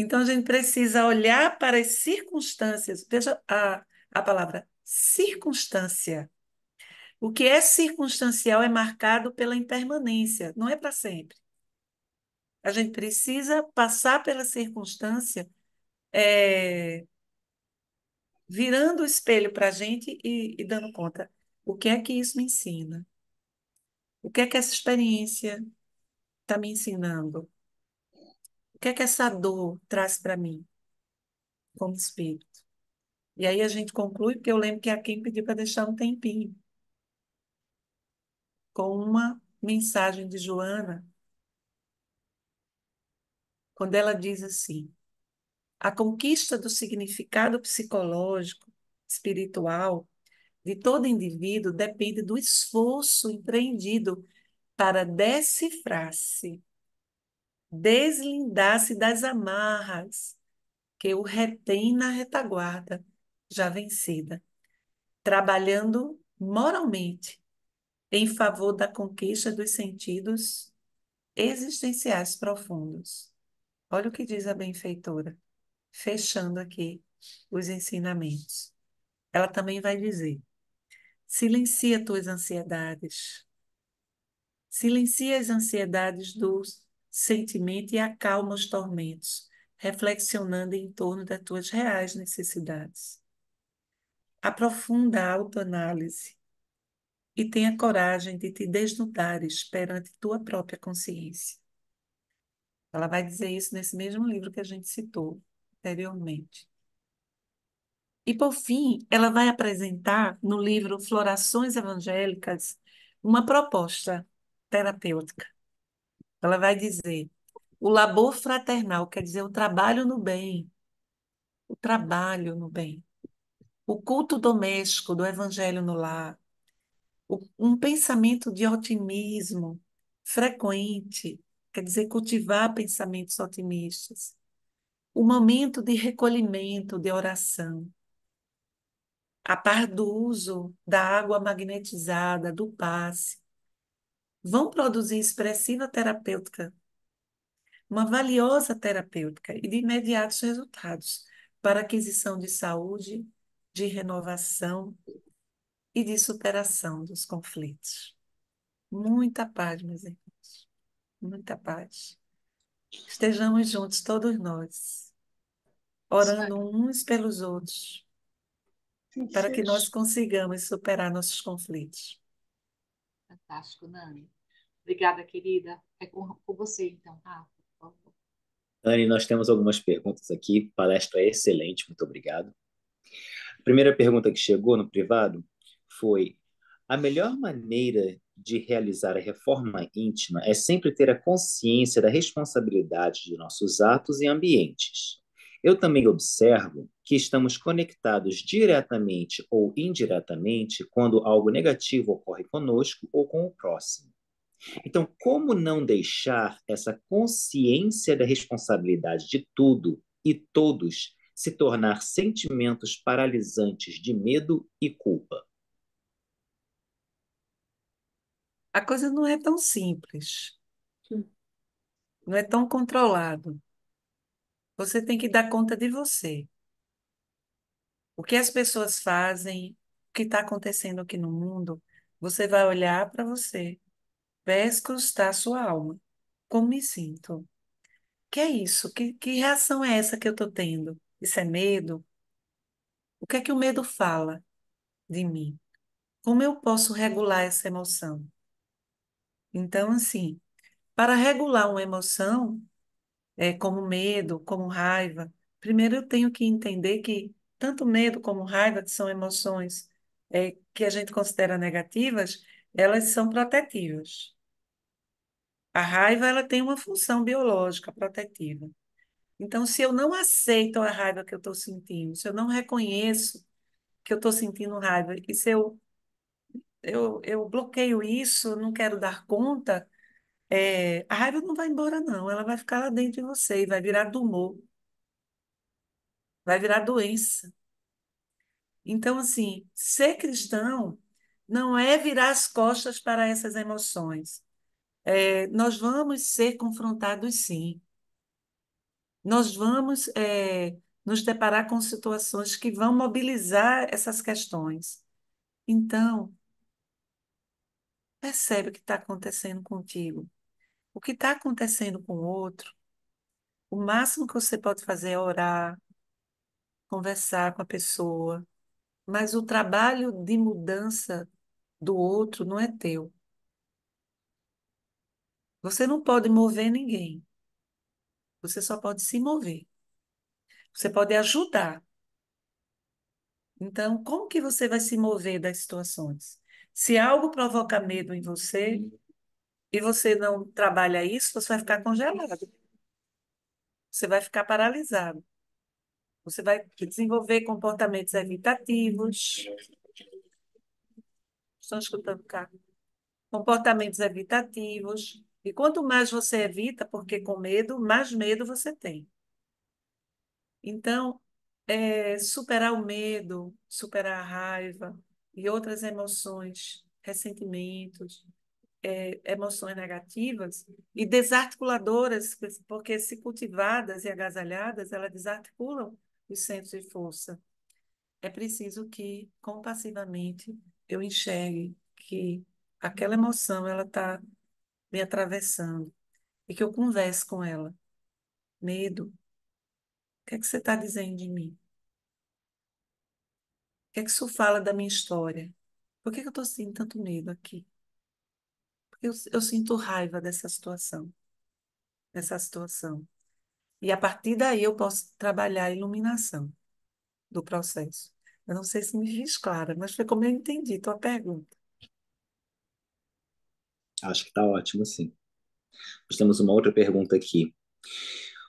Então, a gente precisa olhar para as circunstâncias. Veja a, a palavra circunstância. O que é circunstancial é marcado pela impermanência, não é para sempre. A gente precisa passar pela circunstância é, virando o espelho para a gente e, e dando conta. O que é que isso me ensina? O que é que essa experiência está me ensinando? o que é que essa dor traz para mim, como espírito? E aí a gente conclui, porque eu lembro que a Kim pediu para deixar um tempinho com uma mensagem de Joana, quando ela diz assim: a conquista do significado psicológico, espiritual, de todo indivíduo depende do esforço empreendido para decifrar-se deslindar-se das amarras que o retém na retaguarda, já vencida, trabalhando moralmente em favor da conquista dos sentidos existenciais profundos. Olha o que diz a benfeitora, fechando aqui os ensinamentos. Ela também vai dizer: silencia tuas ansiedades, silencia as ansiedades dos sentimento e acalma os tormentos, reflexionando em torno das tuas reais necessidades. Aprofunda a autoanálise e tenha coragem de te desnudares perante tua própria consciência. Ela vai dizer isso nesse mesmo livro que a gente citou anteriormente. E, por fim, ela vai apresentar no livro Florações Evangélicas uma proposta terapêutica ela vai dizer: o labor fraternal quer dizer o trabalho no bem, o trabalho no bem, o culto doméstico do evangelho no lar, um pensamento de otimismo frequente, quer dizer cultivar pensamentos otimistas, o momento de recolhimento, de oração, a par do uso da água magnetizada, do passe, vão produzir expressiva terapêutica, uma valiosa terapêutica e de imediatos resultados para aquisição de saúde, de renovação e de superação dos conflitos. Muita paz, meus irmãos. Muita paz. Estejamos juntos, todos nós, orando uns pelos outros, para que nós consigamos superar nossos conflitos. Fantástico, Nani. Obrigada, querida. É com, com você, então, Rafa, ah, por favor. Nani, nós temos algumas perguntas aqui. Palestra é excelente, muito obrigado. A primeira pergunta que chegou no privado foi: a melhor maneira de realizar a reforma íntima é sempre ter a consciência da responsabilidade de nossos atos e ambientes. Eu também observo que estamos conectados diretamente ou indiretamente quando algo negativo ocorre conosco ou com o próximo. Então, como não deixar essa consciência da responsabilidade de tudo e todos se tornar sentimentos paralisantes de medo e culpa? A coisa não é tão simples. Não é tão controlado. Você tem que dar conta de você. O que as pessoas fazem, o que está acontecendo aqui no mundo, você vai olhar para você, vai a sua alma. Como me sinto? Que é isso? Que, que reação é essa que eu estou tendo? Isso é medo? O que é que o medo fala de mim? Como eu posso regular essa emoção? Então, assim, para regular uma emoção, é, como medo, como raiva. Primeiro eu tenho que entender que tanto medo como raiva, que são emoções é, que a gente considera negativas, elas são protetivas. A raiva ela tem uma função biológica protetiva. Então, se eu não aceito a raiva que eu estou sentindo, se eu não reconheço que eu estou sentindo raiva, e se eu, eu, eu bloqueio isso, não quero dar conta, é, a raiva não vai embora, não. Ela vai ficar lá dentro de você e vai virar tumor, vai virar doença. Então, assim, ser cristão não é virar as costas para essas emoções. É, nós vamos ser confrontados, sim. Nós vamos é, nos deparar com situações que vão mobilizar essas questões. Então, percebe o que está acontecendo contigo o que está acontecendo com o outro. O máximo que você pode fazer é orar, conversar com a pessoa, mas o trabalho de mudança do outro não é teu. Você não pode mover ninguém. Você só pode se mover. Você pode ajudar. Então, como que você vai se mover das situações? Se algo provoca medo em você, e você não trabalha isso, você vai ficar congelado. Você vai ficar paralisado. Você vai desenvolver comportamentos evitativos. Estão escutando, cara? Comportamentos evitativos. E quanto mais você evita, porque com medo, mais medo você tem. Então, é, superar o medo, superar a raiva e outras emoções, ressentimentos, é, emoções negativas e desarticuladoras, porque se cultivadas e agasalhadas, elas desarticulam os centros de força. É preciso que, compassivamente, eu enxergue que aquela emoção ela está me atravessando e que eu converse com ela. Medo, o que é que você está dizendo de mim? O que é que isso fala da minha história? Por que, é que eu estou sentindo tanto medo aqui? eu, eu sinto raiva dessa situação, dessa situação. E a partir daí eu posso trabalhar a iluminação do processo. Eu não sei se me fiz clara, mas foi como eu entendi tua pergunta. Acho que está ótimo, sim. Nós temos uma outra pergunta aqui.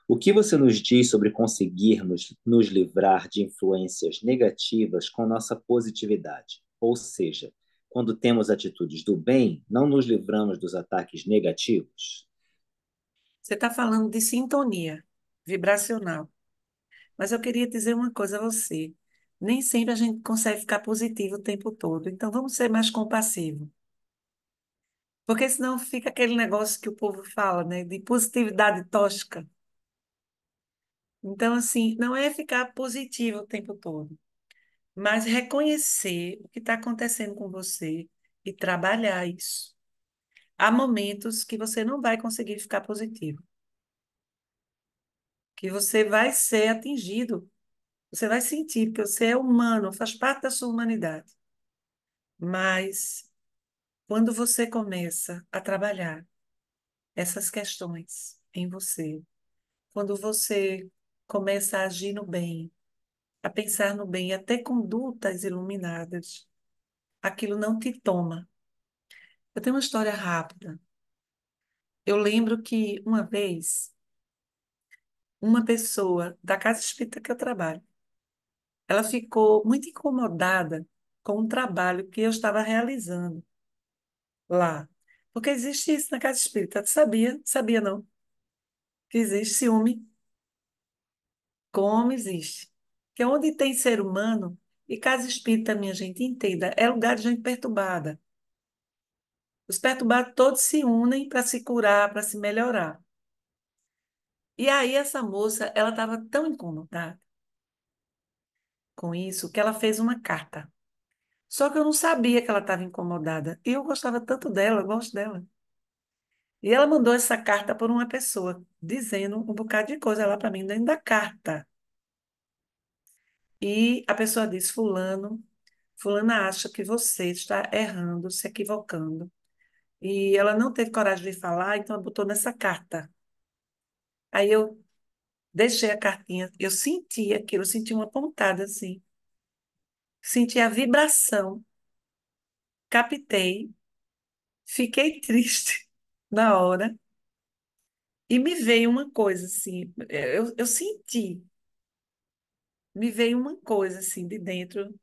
O que você nos diz sobre conseguirmos nos livrar de influências negativas com nossa positividade? Ou seja, quando temos atitudes do bem, não nos livramos dos ataques negativos? Você está falando de sintonia vibracional. Mas eu queria dizer uma coisa a você. Nem sempre a gente consegue ficar positivo o tempo todo. Então vamos ser mais compassivos. Porque senão fica aquele negócio que o povo fala, né? De positividade tóxica. Então, assim, não é ficar positivo o tempo todo mas reconhecer o que está acontecendo com você e trabalhar isso. Há momentos que você não vai conseguir ficar positivo, que você vai ser atingido, você vai sentir, porque você é humano, faz parte da sua humanidade. Mas quando você começa a trabalhar essas questões em você, quando você começa a agir no bem, a pensar no bem, até condutas iluminadas. Aquilo não te toma. Eu tenho uma história rápida. Eu lembro que uma vez, uma pessoa da casa espírita que eu trabalho, ela ficou muito incomodada com o trabalho que eu estava realizando lá. Porque existe isso na casa espírita. Sabia? Sabia não. Que existe ciúme. Como existe que onde tem ser humano, e casa espírita, minha gente, entenda, é lugar de gente perturbada. Os perturbados todos se unem para se curar, para se melhorar. E aí essa moça, ela estava tão incomodada com isso que ela fez uma carta. Só que eu não sabia que ela estava incomodada. E eu gostava tanto dela, eu gosto dela. E ela mandou essa carta por uma pessoa, dizendo um bocado de coisa lá para mim dentro da carta. E a pessoa diz: Fulano, Fulana acha que você está errando, se equivocando. E ela não teve coragem de falar, então ela botou nessa carta. Aí eu deixei a cartinha, eu senti aquilo, eu senti uma pontada assim. Senti a vibração. Captei. Fiquei <laughs> triste na hora. E me veio uma coisa assim, eu, eu senti me veio uma coisa assim de dentro.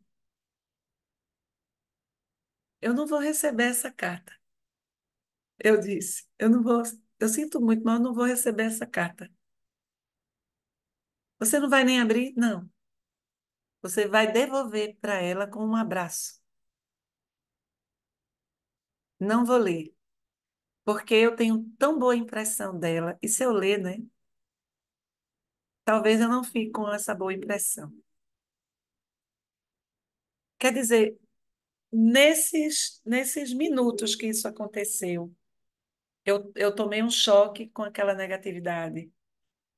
Eu não vou receber essa carta. Eu disse, eu não vou, eu sinto muito, mas eu não vou receber essa carta. Você não vai nem abrir? Não. Você vai devolver para ela com um abraço. Não vou ler, porque eu tenho tão boa impressão dela. E se eu ler, né? talvez eu não fique com essa boa impressão. Quer dizer, nesses, nesses minutos que isso aconteceu, eu, eu tomei um choque com aquela negatividade,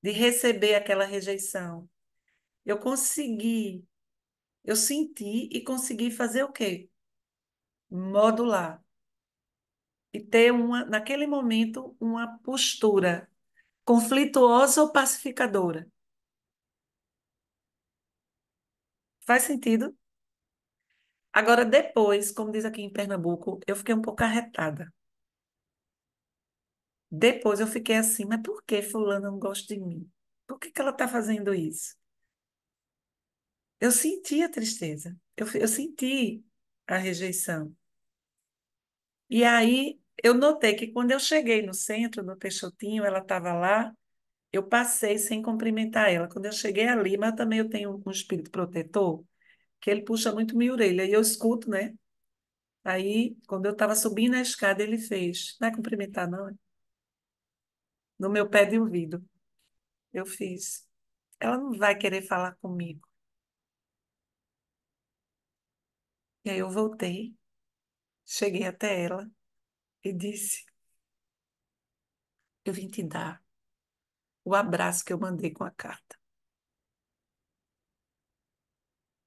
de receber aquela rejeição. Eu consegui, eu senti e consegui fazer o quê? Modular. E ter uma, naquele momento, uma postura conflituosa ou pacificadora. Faz sentido? Agora, depois, como diz aqui em Pernambuco, eu fiquei um pouco arretada. Depois eu fiquei assim, mas por que fulana não gosta de mim? Por que que ela está fazendo isso? Eu senti a tristeza, eu, eu senti a rejeição. E aí eu notei que quando eu cheguei no centro do Peixotinho, ela estava lá eu passei sem cumprimentar ela. Quando eu cheguei ali, mas também eu tenho um espírito protetor, que ele puxa muito minha orelha, e eu escuto, né? Aí, quando eu estava subindo a escada, ele fez, não é cumprimentar, não? É? No meu pé de ouvido. Eu fiz. Ela não vai querer falar comigo. E aí eu voltei, cheguei até ela e disse: Eu vim te dar o abraço que eu mandei com a carta.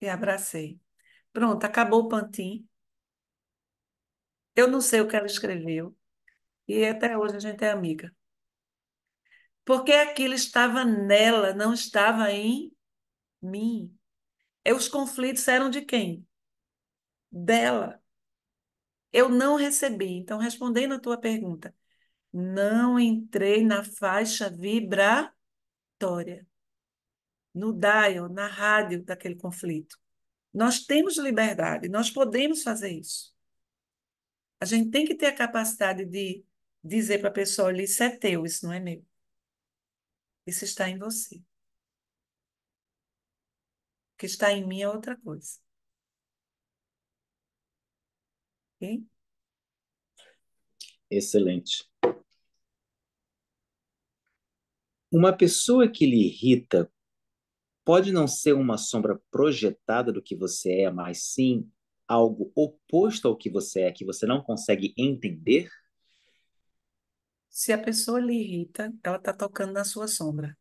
E abracei. Pronto, acabou o pantin Eu não sei o que ela escreveu. E até hoje a gente é amiga. Porque aquilo estava nela, não estava em mim. E os conflitos eram de quem? Dela. Eu não recebi. Então, respondendo a tua pergunta, não entrei na faixa vibratória, no dial, na rádio daquele conflito. Nós temos liberdade, nós podemos fazer isso. A gente tem que ter a capacidade de dizer para a pessoa: olha, isso é teu, isso não é meu. Isso está em você. O que está em mim é outra coisa. Ok? Excelente. Uma pessoa que lhe irrita pode não ser uma sombra projetada do que você é, mas sim algo oposto ao que você é, que você não consegue entender? Se a pessoa lhe irrita, ela está tocando na sua sombra.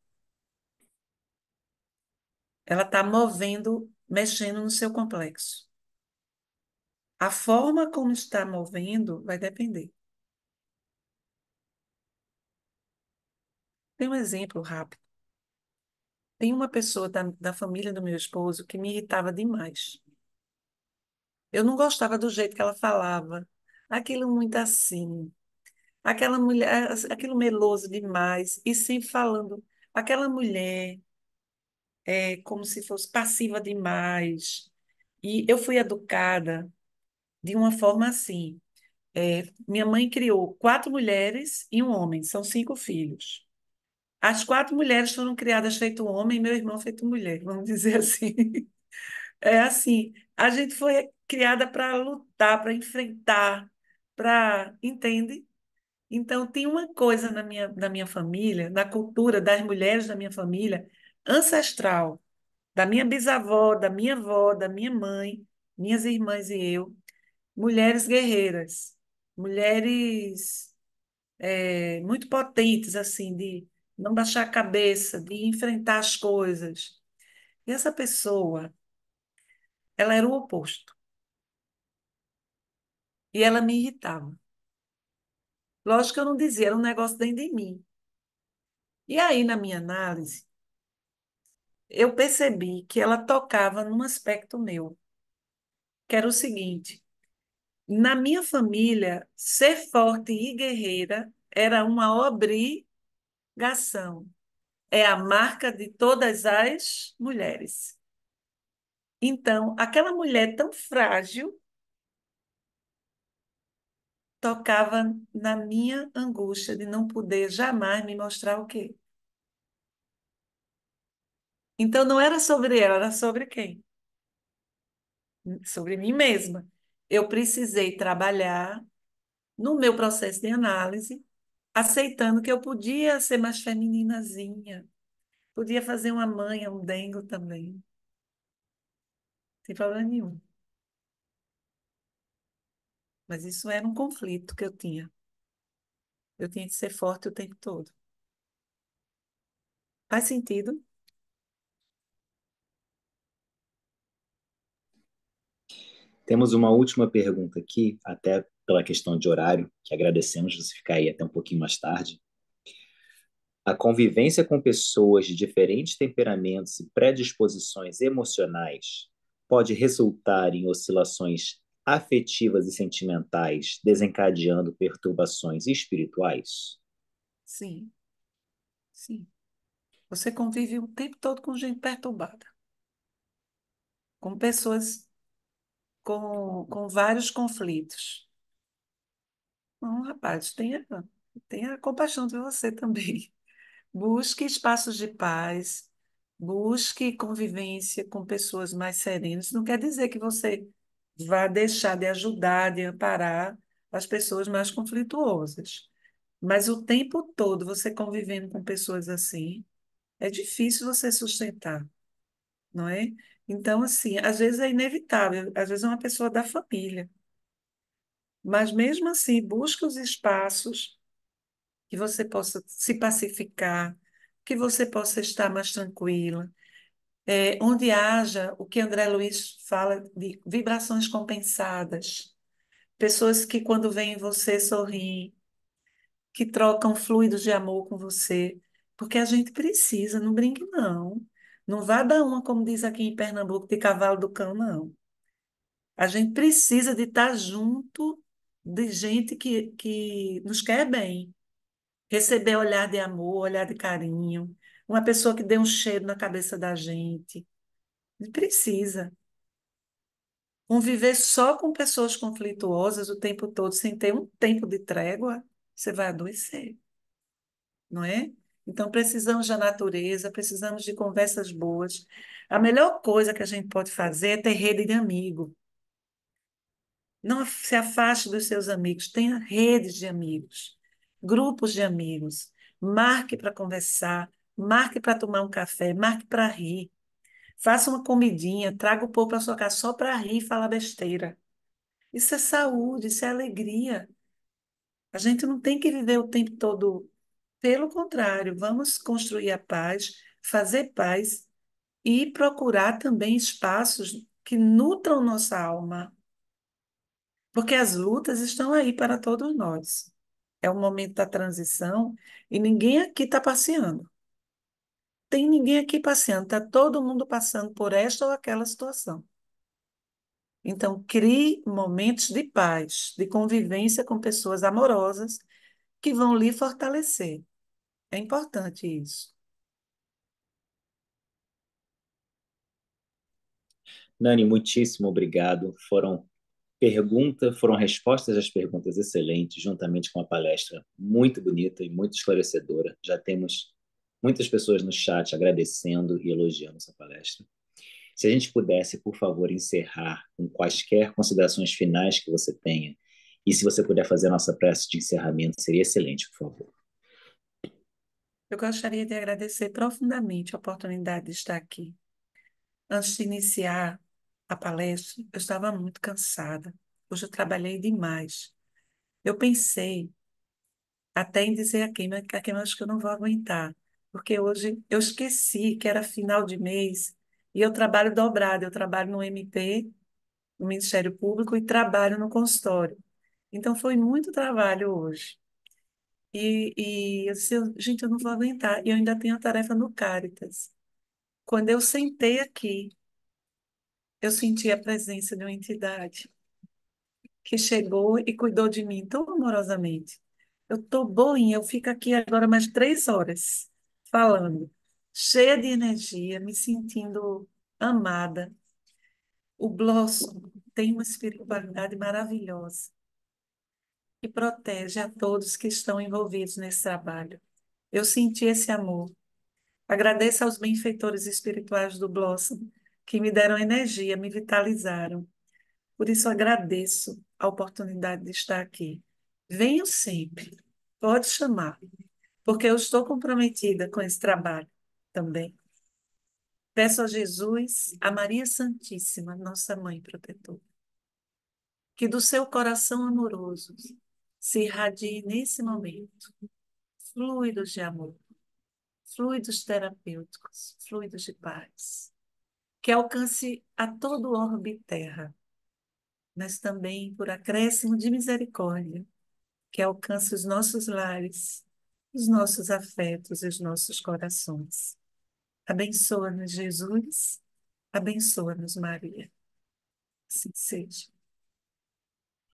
Ela está movendo, mexendo no seu complexo. A forma como está movendo vai depender. Tem um exemplo rápido. Tem uma pessoa da, da família do meu esposo que me irritava demais. Eu não gostava do jeito que ela falava. Aquilo muito assim. Aquela mulher, assim, aquilo meloso demais. E sempre falando. Aquela mulher é como se fosse passiva demais. E eu fui educada de uma forma assim. É, minha mãe criou quatro mulheres e um homem, são cinco filhos. As quatro mulheres foram criadas feito homem, meu irmão feito mulher, vamos dizer <laughs> assim. É assim, a gente foi criada para lutar, para enfrentar, para, entende? Então, tem uma coisa na minha, na minha família, na cultura das mulheres da minha família, ancestral, da minha bisavó, da minha avó, da minha mãe, minhas irmãs e eu, mulheres guerreiras, mulheres é, muito potentes, assim, de não baixar a cabeça, de enfrentar as coisas. E essa pessoa, ela era o oposto. E ela me irritava. Lógico que eu não dizia, era um negócio dentro de mim. E aí, na minha análise, eu percebi que ela tocava num aspecto meu, que era o seguinte: na minha família, ser forte e guerreira era uma obri Gação é a marca de todas as mulheres. Então, aquela mulher tão frágil tocava na minha angústia de não poder jamais me mostrar o quê. Então, não era sobre ela, era sobre quem? Sobre mim mesma. Eu precisei trabalhar no meu processo de análise aceitando que eu podia ser mais femininazinha. Podia fazer uma manha, um dengo também. sem problema nenhum. Mas isso era um conflito que eu tinha. Eu tinha que ser forte o tempo todo. Faz sentido? Temos uma última pergunta aqui, até pela questão de horário, que agradecemos você ficar aí até um pouquinho mais tarde. A convivência com pessoas de diferentes temperamentos e predisposições emocionais pode resultar em oscilações afetivas e sentimentais, desencadeando perturbações espirituais? Sim. Sim. Você convive o tempo todo com gente perturbada. Com pessoas com, com vários conflitos. Não, rapaz, tenha, tenha compaixão de você também. <laughs> Busque espaços de paz, busque convivência com pessoas mais serenas. Não quer dizer que você vá deixar de ajudar, de amparar as pessoas mais conflituosas. Mas o tempo todo você convivendo com pessoas assim, é difícil você sustentar, não é? Então, assim, às vezes é inevitável, às vezes é uma pessoa da família mas mesmo assim, busque os espaços que você possa se pacificar, que você possa estar mais tranquila, é, onde haja o que André Luiz fala de vibrações compensadas, pessoas que quando veem você sorriem, que trocam fluidos de amor com você, porque a gente precisa, não brinque não, não vá dar uma, como diz aqui em Pernambuco, de cavalo do cão, não. A gente precisa de estar junto de gente que, que nos quer bem. Receber olhar de amor, olhar de carinho, uma pessoa que dê um cheiro na cabeça da gente. Ele precisa. Conviver só com pessoas conflituosas o tempo todo, sem ter um tempo de trégua, você vai adoecer. Não é? Então, precisamos da natureza, precisamos de conversas boas. A melhor coisa que a gente pode fazer é ter rede de amigo. Não se afaste dos seus amigos, tenha redes de amigos, grupos de amigos. Marque para conversar, marque para tomar um café, marque para rir. Faça uma comidinha, traga o povo para sua casa só para rir e falar besteira. Isso é saúde, isso é alegria. A gente não tem que viver o tempo todo. Pelo contrário, vamos construir a paz, fazer paz e procurar também espaços que nutram nossa alma, porque as lutas estão aí para todos nós. É o momento da transição e ninguém aqui está passeando. Tem ninguém aqui passeando, está todo mundo passando por esta ou aquela situação. Então, crie momentos de paz, de convivência com pessoas amorosas que vão lhe fortalecer. É importante isso. Nani, muitíssimo obrigado. Foram pergunta, foram respostas às perguntas excelentes, juntamente com a palestra muito bonita e muito esclarecedora. Já temos muitas pessoas no chat agradecendo e elogiando essa palestra. Se a gente pudesse, por favor, encerrar com quaisquer considerações finais que você tenha, e se você puder fazer a nossa prece de encerramento, seria excelente, por favor. Eu gostaria de agradecer profundamente a oportunidade de estar aqui. Antes de iniciar a palestra, eu estava muito cansada. Hoje eu trabalhei demais. Eu pensei até em dizer a quem, a quem acho que eu não vou aguentar, porque hoje eu esqueci que era final de mês e eu trabalho dobrado. Eu trabalho no MP, no Ministério Público, e trabalho no consultório. Então foi muito trabalho hoje. E, e eu disse, gente, eu não vou aguentar. E eu ainda tenho a tarefa no Caritas. Quando eu sentei aqui eu senti a presença de uma entidade que chegou e cuidou de mim tão amorosamente. Eu estou boinha, eu fico aqui agora mais três horas falando, cheia de energia, me sentindo amada. O Blossom tem uma espiritualidade maravilhosa e protege a todos que estão envolvidos nesse trabalho. Eu senti esse amor. Agradeço aos benfeitores espirituais do Blossom que me deram energia, me vitalizaram. Por isso agradeço a oportunidade de estar aqui. Venho sempre, pode chamar, porque eu estou comprometida com esse trabalho também. Peço a Jesus, a Maria Santíssima, nossa mãe protetora, que do seu coração amoroso se irradie nesse momento fluidos de amor, fluidos terapêuticos, fluidos de paz que alcance a todo o orbe terra, mas também por acréscimo de misericórdia, que alcance os nossos lares, os nossos afetos e os nossos corações. Abençoa-nos, Jesus. Abençoa-nos, Maria. Assim seja.